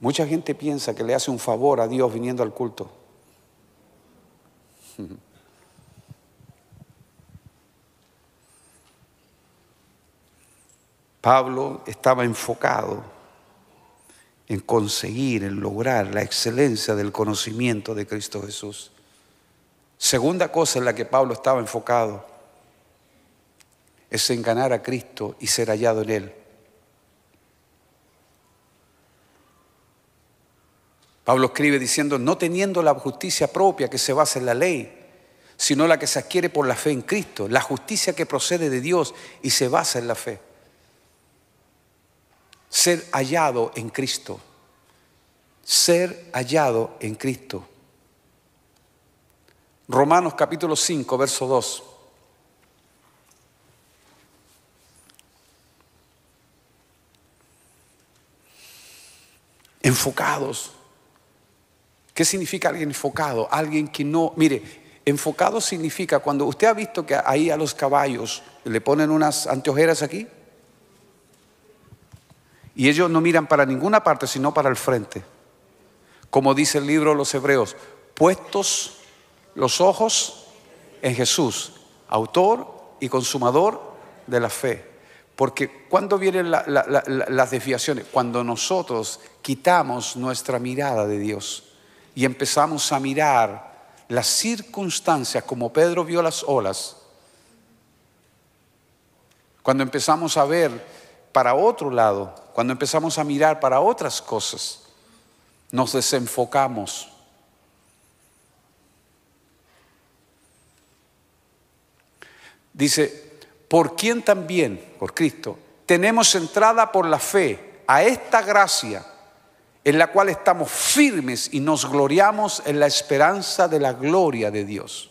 S1: Mucha gente piensa que le hace un favor a Dios viniendo al culto. [laughs] Pablo estaba enfocado en conseguir, en lograr la excelencia del conocimiento de Cristo Jesús. Segunda cosa en la que Pablo estaba enfocado es en ganar a Cristo y ser hallado en Él. Pablo escribe diciendo, no teniendo la justicia propia que se basa en la ley, sino la que se adquiere por la fe en Cristo, la justicia que procede de Dios y se basa en la fe. Ser hallado en Cristo. Ser hallado en Cristo. Romanos capítulo 5, verso 2. Enfocados ¿Qué significa alguien enfocado? Alguien que no, mire, enfocado significa cuando usted ha visto que ahí a los caballos le ponen unas anteojeras aquí y ellos no miran para ninguna parte sino para el frente. Como dice el libro de los Hebreos, puestos los ojos en Jesús, autor y consumador de la fe. Porque cuando vienen las desviaciones, cuando nosotros quitamos nuestra mirada de Dios y empezamos a mirar las circunstancias como Pedro vio las olas, cuando empezamos a ver para otro lado, cuando empezamos a mirar para otras cosas, nos desenfocamos. Dice, por quien también, por Cristo, tenemos entrada por la fe a esta gracia en la cual estamos firmes y nos gloriamos en la esperanza de la gloria de Dios.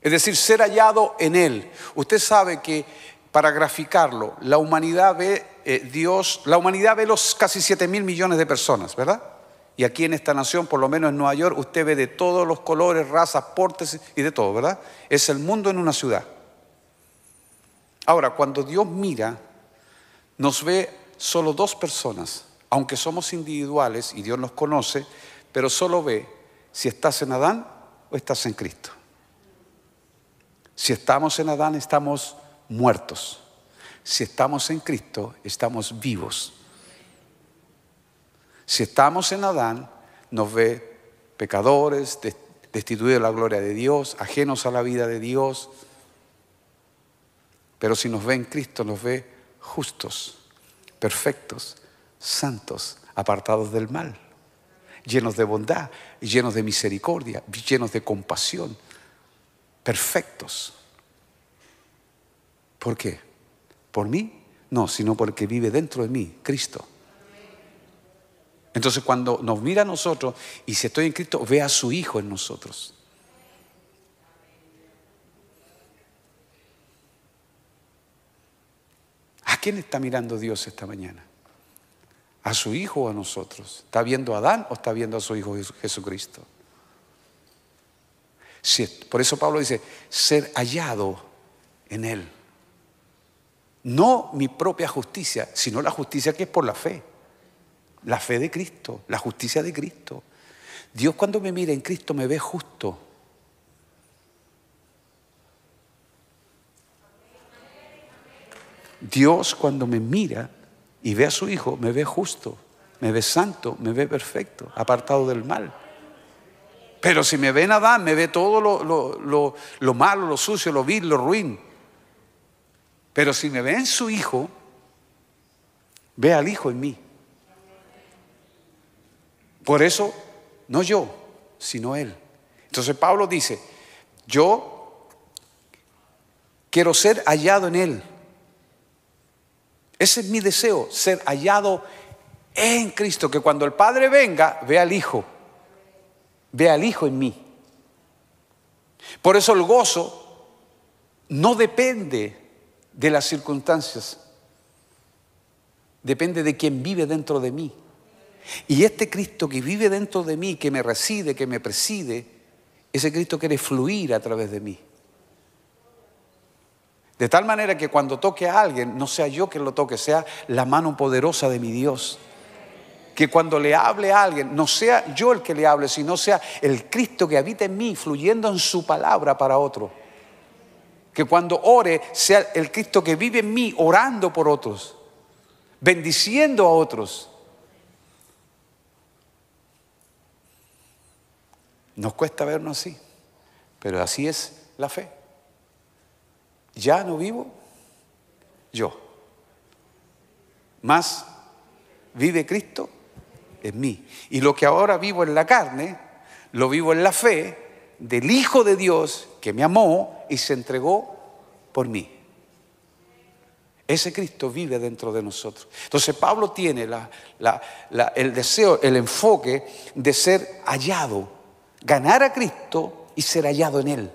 S1: Es decir, ser hallado en Él. Usted sabe que, para graficarlo, la humanidad ve, eh, Dios, la humanidad ve los casi 7 mil millones de personas, ¿verdad? Y aquí en esta nación, por lo menos en Nueva York, usted ve de todos los colores, razas, portes y de todo, ¿verdad? Es el mundo en una ciudad. Ahora, cuando Dios mira, nos ve solo dos personas, aunque somos individuales y Dios nos conoce, pero solo ve si estás en Adán o estás en Cristo. Si estamos en Adán estamos muertos. Si estamos en Cristo estamos vivos. Si estamos en Adán nos ve pecadores, destituidos de la gloria de Dios, ajenos a la vida de Dios. Pero si nos ve en Cristo nos ve justos perfectos, santos, apartados del mal, llenos de bondad, llenos de misericordia, llenos de compasión, perfectos. ¿Por qué? ¿Por mí? No, sino porque vive dentro de mí, Cristo. Entonces cuando nos mira a nosotros y si estoy en Cristo, ve a su Hijo en nosotros. quién está mirando Dios esta mañana? ¿A su hijo o a nosotros? ¿Está viendo a Adán o está viendo a su hijo Jesucristo? por eso Pablo dice, ser hallado en él. No mi propia justicia, sino la justicia que es por la fe. La fe de Cristo, la justicia de Cristo. Dios cuando me mira en Cristo me ve justo. Dios cuando me mira y ve a su Hijo, me ve justo, me ve santo, me ve perfecto, apartado del mal. Pero si me ve en Adán, me ve todo lo, lo, malo, lo sucio, lo vil, lo ruin. Pero si me ve en su Hijo, ve al Hijo en mí. Por eso, no yo, sino Él. Entonces Pablo dice, yo quiero ser hallado en Él, ese es mi deseo, ser hallado en Cristo, que cuando el Padre venga, vea al Hijo, vea al Hijo en mí. Por eso el gozo no depende de las circunstancias, depende de quien vive dentro de mí. Y este Cristo que vive dentro de mí, que me reside, que me preside, ese Cristo quiere fluir a través de mí. De tal manera que cuando toque a alguien, no sea yo quien lo toque, sea la mano poderosa de mi Dios. Que cuando le hable a alguien, no sea yo el que le hable, sino sea el Cristo que habita en mí, fluyendo en su palabra para otro. Que cuando ore, sea el Cristo que vive en mí, orando por otros, bendiciendo a otros. Nos cuesta vernos así, pero así es la fe ya no vivo yo, más vive Cristo en mí. Y lo que ahora vivo en la carne, lo vivo en la fe del Hijo de Dios que me amó y se entregó por mí. Ese Cristo vive dentro de nosotros. Entonces Pablo tiene el deseo, el enfoque de ser hallado, ganar a Cristo y ser hallado en Él.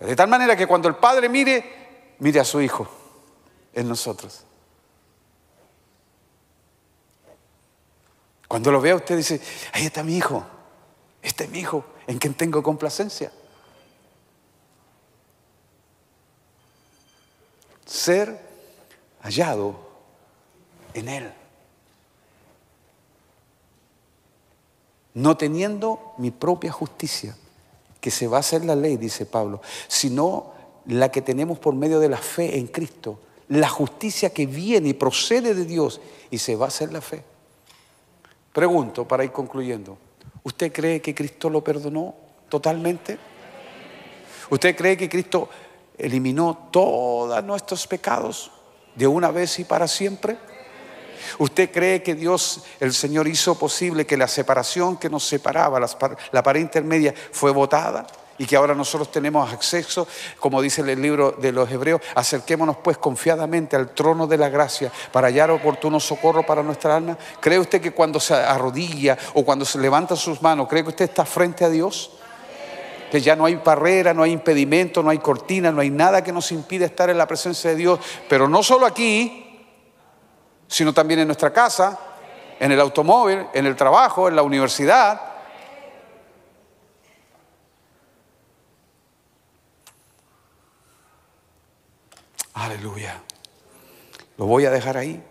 S1: De tal manera que cuando el Padre mire, mire a su Hijo en nosotros. Cuando lo vea usted dice, ahí está mi Hijo, este es mi Hijo en quien tengo complacencia. Ser hallado en Él. No teniendo mi propia justicia que se va a hacer la ley, dice Pablo, sino la que tenemos por medio de la fe en Cristo, la justicia que viene y procede de Dios y se va a hacer la fe. Pregunto para ir concluyendo, ¿usted cree que Cristo lo perdonó totalmente? ¿Usted cree que Cristo eliminó todos nuestros pecados de una vez y para siempre? ¿Usted cree que Dios, el Señor, hizo posible que la separación que nos separaba, la pared intermedia, fue votada? y que ahora nosotros tenemos acceso, como dice el libro de los Hebreos, acerquémonos pues confiadamente al trono de la gracia para hallar oportuno socorro para nuestra alma. ¿Cree usted que cuando se arrodilla o cuando se levanta sus manos, cree que usted está frente a Dios? que ya no hay barrera, no hay impedimento, no hay cortina, no hay nada que nos impida estar en la presencia de Dios, pero no solo aquí, sino también en nuestra casa, en el automóvil, en el trabajo, en la universidad. Aleluya. Lo voy a dejar ahí.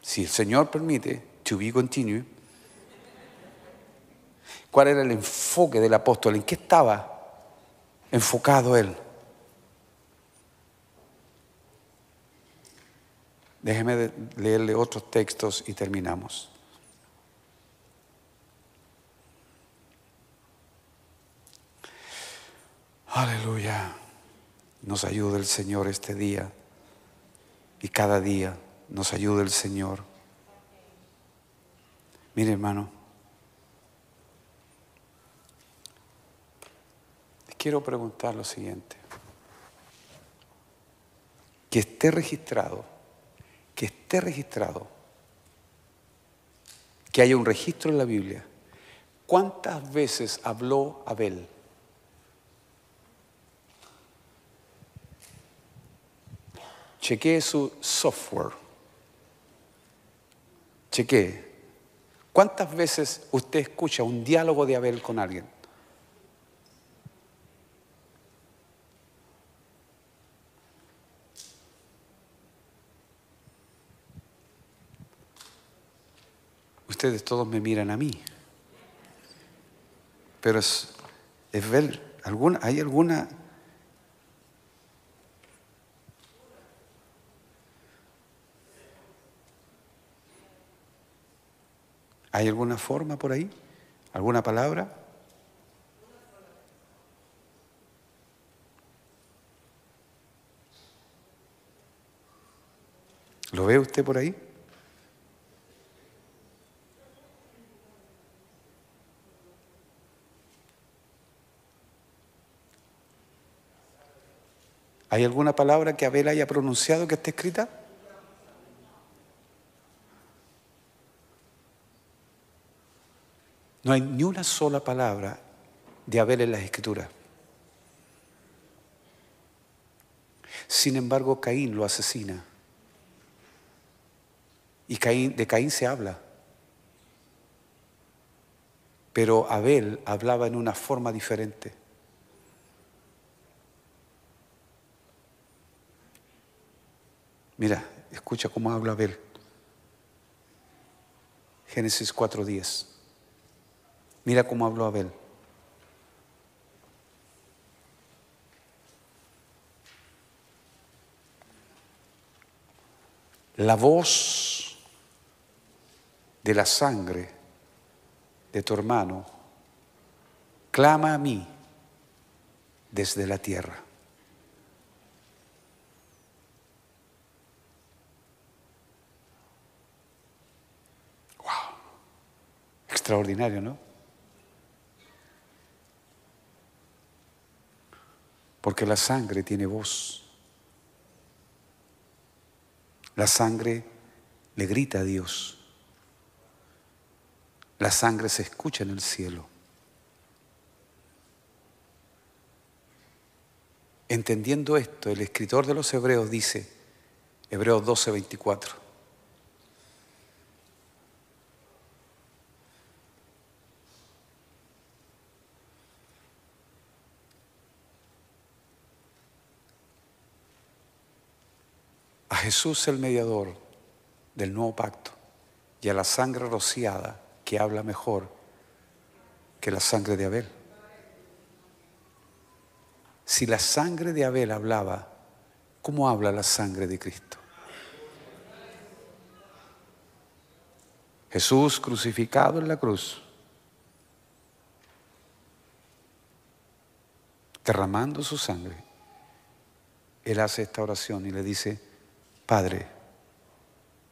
S1: Si el Señor permite, to be continued. ¿Cuál era el enfoque del apóstol? ¿En qué estaba enfocado él? Déjeme leerle otros textos y terminamos. Aleluya. Nos ayuda el Señor este día y cada día nos ayuda el Señor. Mire hermano, quiero preguntar lo siguiente. Que esté registrado que esté registrado, que haya un registro en la Biblia. ¿Cuántas veces habló Abel? Chequee su software. chequé. ¿Cuántas veces usted escucha un diálogo de Abel con alguien? ustedes todos me miran a mí. Pero es, es ver, alguna, hay alguna... ¿Hay alguna forma por ahí? ¿Alguna palabra? ¿Lo ve usted por ahí? ¿Hay alguna palabra que Abel haya pronunciado que esté escrita? No hay ni una sola palabra de Abel en las escrituras. Sin embargo, Caín lo asesina. Y de Caín se habla. Pero Abel hablaba en una forma diferente. Mira, escucha cómo habla Abel. Génesis 4:10. Mira cómo habló Abel. La voz de la sangre de tu hermano clama a mí desde la tierra. Extraordinario, ¿no? Porque la sangre tiene voz. La sangre le grita a Dios. La sangre se escucha en el cielo. Entendiendo esto, el escritor de los Hebreos dice, Hebreos 12, Jesús el mediador del nuevo pacto y a la sangre rociada que habla mejor que la sangre de Abel. Si la sangre de Abel hablaba, ¿cómo habla la sangre de Cristo? Jesús crucificado en la cruz, derramando su sangre, Él hace esta oración y le dice, Padre,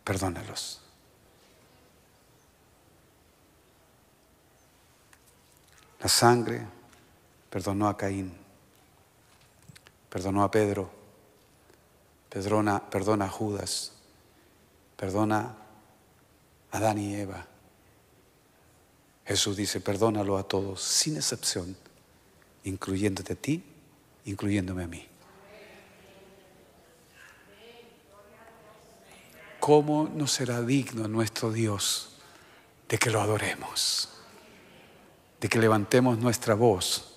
S1: perdónalos. La sangre perdonó a Caín, perdonó a Pedro, perdona, perdona a Judas, perdona a Adán y Eva. Jesús dice, perdónalo a todos, sin excepción, incluyéndote a ti, incluyéndome a mí. ¿cómo no será digno nuestro Dios de que lo adoremos? De que levantemos nuestra voz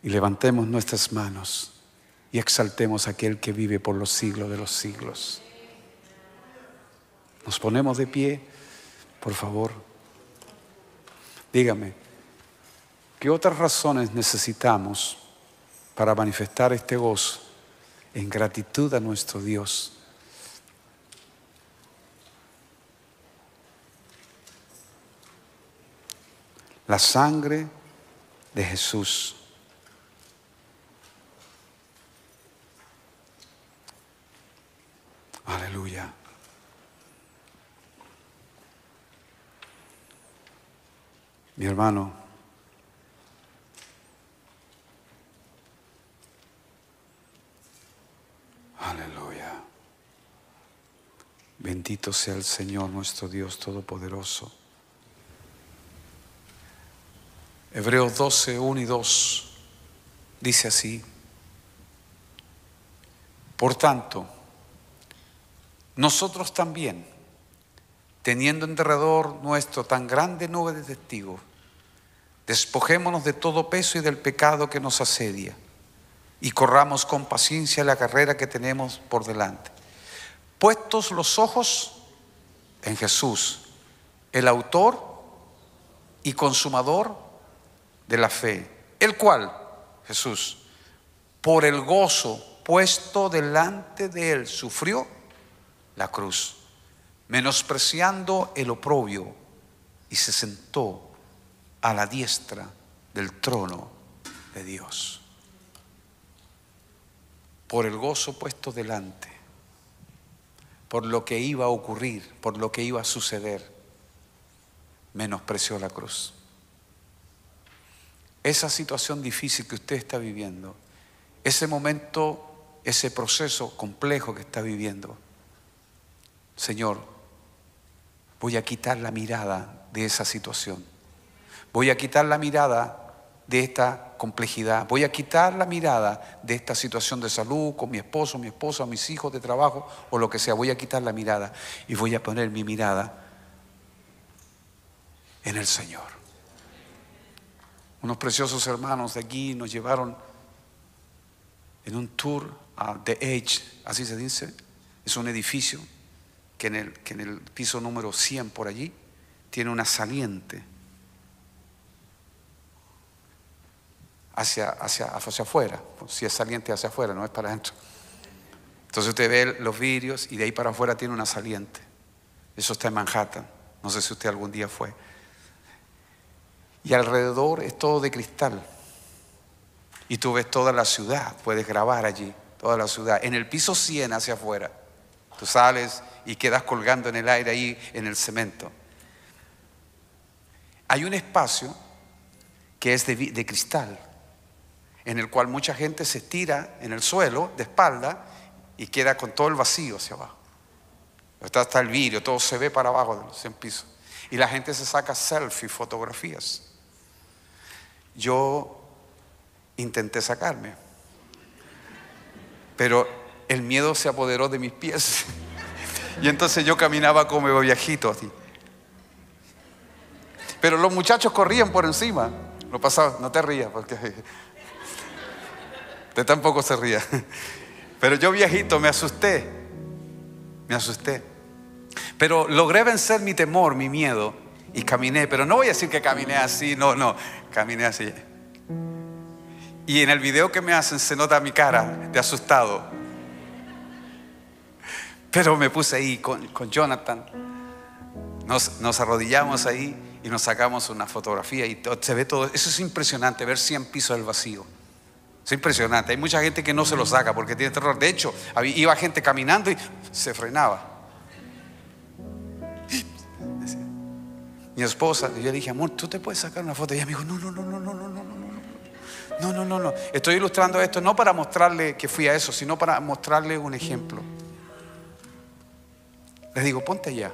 S1: y levantemos nuestras manos y exaltemos a aquel que vive por los siglos de los siglos. Nos ponemos de pie, por favor. Dígame, ¿qué otras razones necesitamos para manifestar este gozo en gratitud a nuestro Dios? la sangre de Jesús. Aleluya. Mi hermano, aleluya. Bendito sea el Señor nuestro Dios Todopoderoso Hebreos 12, 1 y 2 dice así, por tanto, nosotros también, teniendo en derredor nuestro tan grande nube de testigos, despojémonos de todo peso y del pecado que nos asedia y corramos con paciencia la carrera que tenemos por delante. Puestos los ojos en Jesús, el autor y consumador de la fe, el cual, Jesús, por el gozo puesto delante de él, sufrió la cruz, menospreciando el oprobio, y se sentó a la diestra del trono de Dios. Por el gozo puesto delante, por lo que iba a ocurrir, por lo que iba a suceder, menospreció la cruz esa situación difícil que usted está viviendo, ese momento, ese proceso complejo que está viviendo. Señor, voy a quitar la mirada de esa situación. Voy a quitar la mirada de esta complejidad. Voy a quitar la mirada de esta situación de salud con mi esposo, mi esposa, mis hijos de trabajo o lo que sea. Voy a quitar la mirada y voy a poner mi mirada en el Señor. Unos preciosos hermanos de aquí nos llevaron en un tour a The Edge, así se dice. Es un edificio que en el, que en el piso número 100 por allí tiene una saliente hacia, hacia, hacia afuera. Si es saliente hacia afuera, no es para adentro. Entonces usted ve los vidrios y de ahí para afuera tiene una saliente. Eso está en Manhattan. No sé si usted algún día fue y alrededor es todo de cristal. Y tú ves toda la ciudad, puedes grabar allí, toda la ciudad. En el piso 100 hacia afuera, tú sales y quedas colgando en el aire ahí en el cemento. Hay un espacio que es de, cristal, en el cual mucha gente se tira en el suelo de espalda y queda con todo el vacío hacia abajo. Está el vidrio, todo se ve para abajo de los 100 pisos. Y la gente se saca selfie, fotografías yo intenté sacarme, pero el miedo se apoderó de mis pies. [laughs] Y entonces yo caminaba como viejito, así. Pero los muchachos corrían por encima. Lo pasaba, no te rías, porque [laughs] te tampoco se ría. Pero yo viejito me asusté. Me asusté. Pero logré vencer mi temor, mi miedo, y caminé, pero no voy a decir que caminé así, no, no, caminé así. Y en el video que me hacen se nota mi cara de asustado. Pero me puse ahí con, Jonathan. Nos, arrodillamos ahí y nos sacamos una fotografía y se ve todo. Eso es impresionante, ver 100 pisos del vacío. Es impresionante. Hay mucha gente que no se lo saca porque tiene terror. De hecho, iba gente caminando y se frenaba. mi esposa, y yo le dije, amor, ¿tú te puedes sacar una foto? Y ella me dijo, no, no, no, no, no, no, no, no. No, no, no, no. Estoy ilustrando esto no para mostrarle que fui a eso, sino para mostrarle un ejemplo. le digo, ponte allá.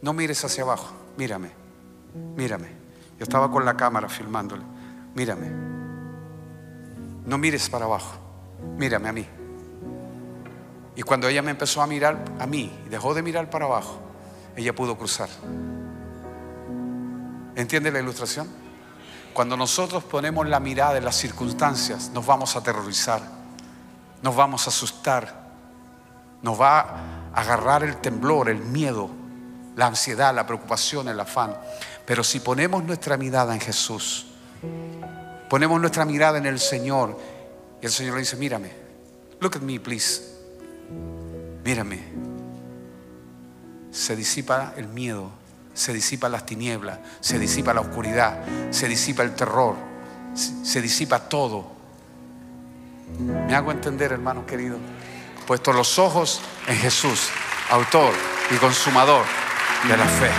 S1: No mires hacia abajo. Mírame. Mírame. Yo estaba con la cámara filmándole. Mírame. No mires para abajo. Mírame a mí. Y cuando ella me empezó a mirar a mí, dejó de mirar para abajo, ella pudo cruzar. ¿Entiende la ilustración? Cuando nosotros ponemos la mirada en las circunstancias, nos vamos a aterrorizar, nos vamos a asustar, nos va a agarrar el temblor, el miedo, la ansiedad, la preocupación, el afán. Pero si ponemos nuestra mirada en Jesús, ponemos nuestra mirada en el Señor, y el Señor le dice, mírame, look at me, please, mírame, se disipa el miedo, se disipa las tinieblas, se disipa la oscuridad, se disipa el terror, se disipa todo. ¿Me hago entender, hermano querido Puesto los ojos en Jesús, autor y consumador de la fe.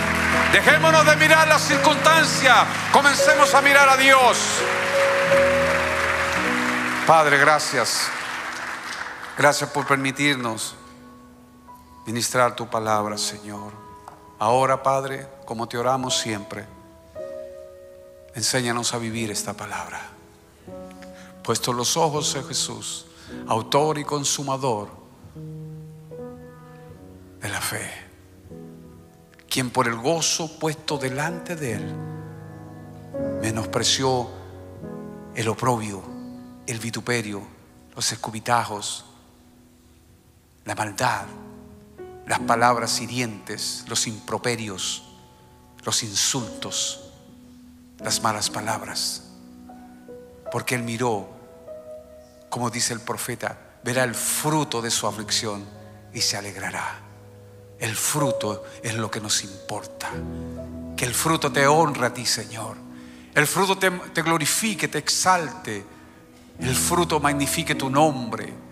S1: Dejémonos de mirar las circunstancias, comencemos a mirar a Dios. Padre, gracias. Gracias por permitirnos ministrar tu palabra, Señor. Ahora, Padre, como te oramos siempre, enséñanos a vivir esta palabra. Puesto los ojos en Jesús, autor y consumador de la fe, quien por el gozo puesto delante de él, menospreció el oprobio, el vituperio, los escubitajos, la maldad las palabras hirientes, los improperios, los insultos, las malas palabras. Porque Él miró, como dice el profeta, verá el fruto de su aflicción y se alegrará. El fruto es lo que nos importa. Que el fruto te honra a ti, Señor. El fruto te, te glorifique, te exalte. El fruto magnifique tu nombre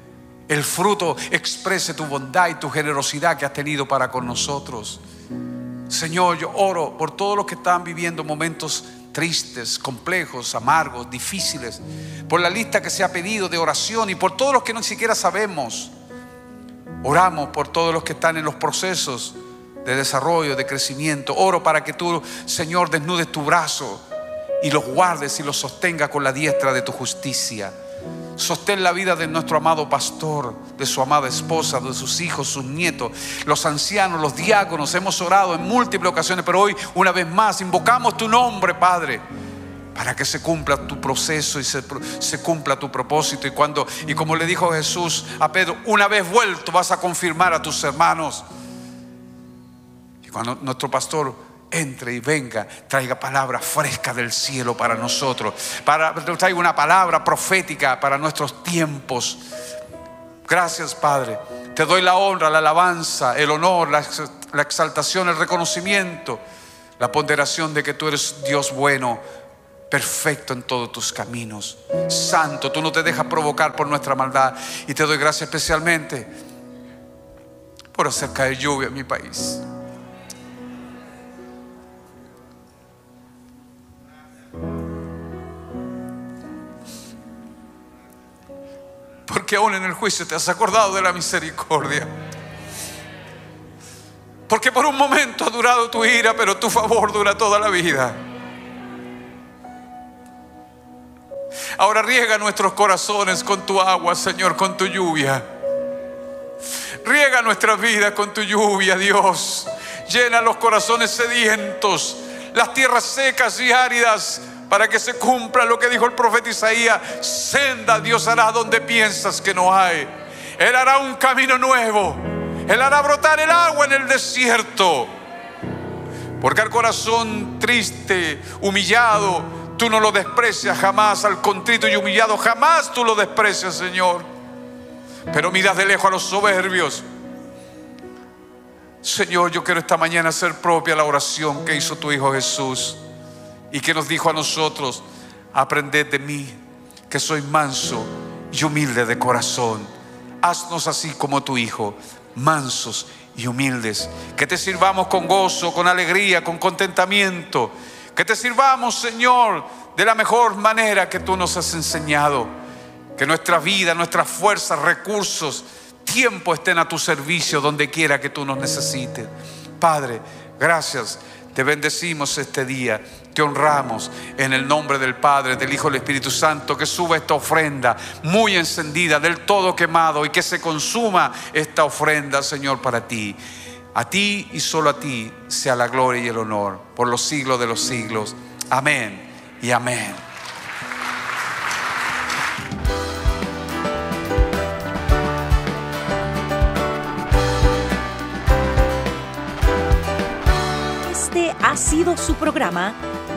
S1: el fruto exprese tu bondad y tu generosidad que has tenido para con nosotros. Señor, yo oro por todos los que están viviendo momentos tristes, complejos, amargos, difíciles, por la lista que se ha pedido de oración y por todos los que no siquiera sabemos. Oramos por todos los que están en los procesos de desarrollo, de crecimiento. Oro para que tú, Señor, desnudes tu brazo y los guardes y los sostenga con la diestra de tu justicia. Sostén la vida de nuestro amado pastor, de su amada esposa, de sus hijos, sus nietos, los ancianos, los diáconos. Hemos orado en múltiples ocasiones, pero hoy una vez más invocamos tu nombre, Padre, para que se cumpla tu proceso y se, se cumpla tu propósito. Y, cuando, y como le dijo Jesús a Pedro, una vez vuelto vas a confirmar a tus hermanos. Y cuando nuestro pastor entre y venga, traiga palabra fresca del cielo para nosotros, para, traiga una palabra profética para nuestros tiempos. Gracias, Padre. Te doy la honra, la alabanza, el honor, la, exaltación, el reconocimiento, la ponderación de que tú eres Dios bueno, perfecto en todos tus caminos. Santo, tú no te dejas provocar por nuestra maldad. Y te doy gracias especialmente por hacer caer lluvia en mi país. Que aún en el juicio te has acordado de la misericordia. Porque por un momento ha durado tu ira, pero tu favor dura toda la vida. Ahora riega nuestros corazones con tu agua, Señor, con tu lluvia. Riega nuestra vida con tu lluvia, Dios. Llena los corazones sedientos, las tierras secas y áridas para que se cumpla lo que dijo el profeta Isaías, senda Dios hará donde piensas que no hay. Él hará un camino nuevo. Él hará brotar el agua en el desierto. Porque al corazón triste, humillado, tú no lo desprecias jamás. Al contrito y humillado, jamás tú lo desprecias, Señor. Pero miras de lejos a los soberbios. Señor, yo quiero esta mañana hacer propia la oración que hizo tu Hijo Jesús y que nos dijo a nosotros, aprended de mí, que soy manso y humilde de corazón. Haznos así como tu Hijo, mansos y humildes. Que te sirvamos con gozo, con alegría, con contentamiento. Que te sirvamos, Señor, de la mejor manera que tú nos has enseñado. Que nuestra vida, nuestras fuerzas, recursos, tiempo estén a tu servicio donde quiera que tú nos necesites. Padre, gracias. Te bendecimos este día te honramos en el nombre del Padre, del Hijo y del Espíritu Santo, que suba esta ofrenda muy encendida, del todo quemado, y que se consuma esta ofrenda, Señor, para ti. A ti y solo a ti sea la gloria y el honor por los siglos de los siglos. Amén y amén. Este ha sido su programa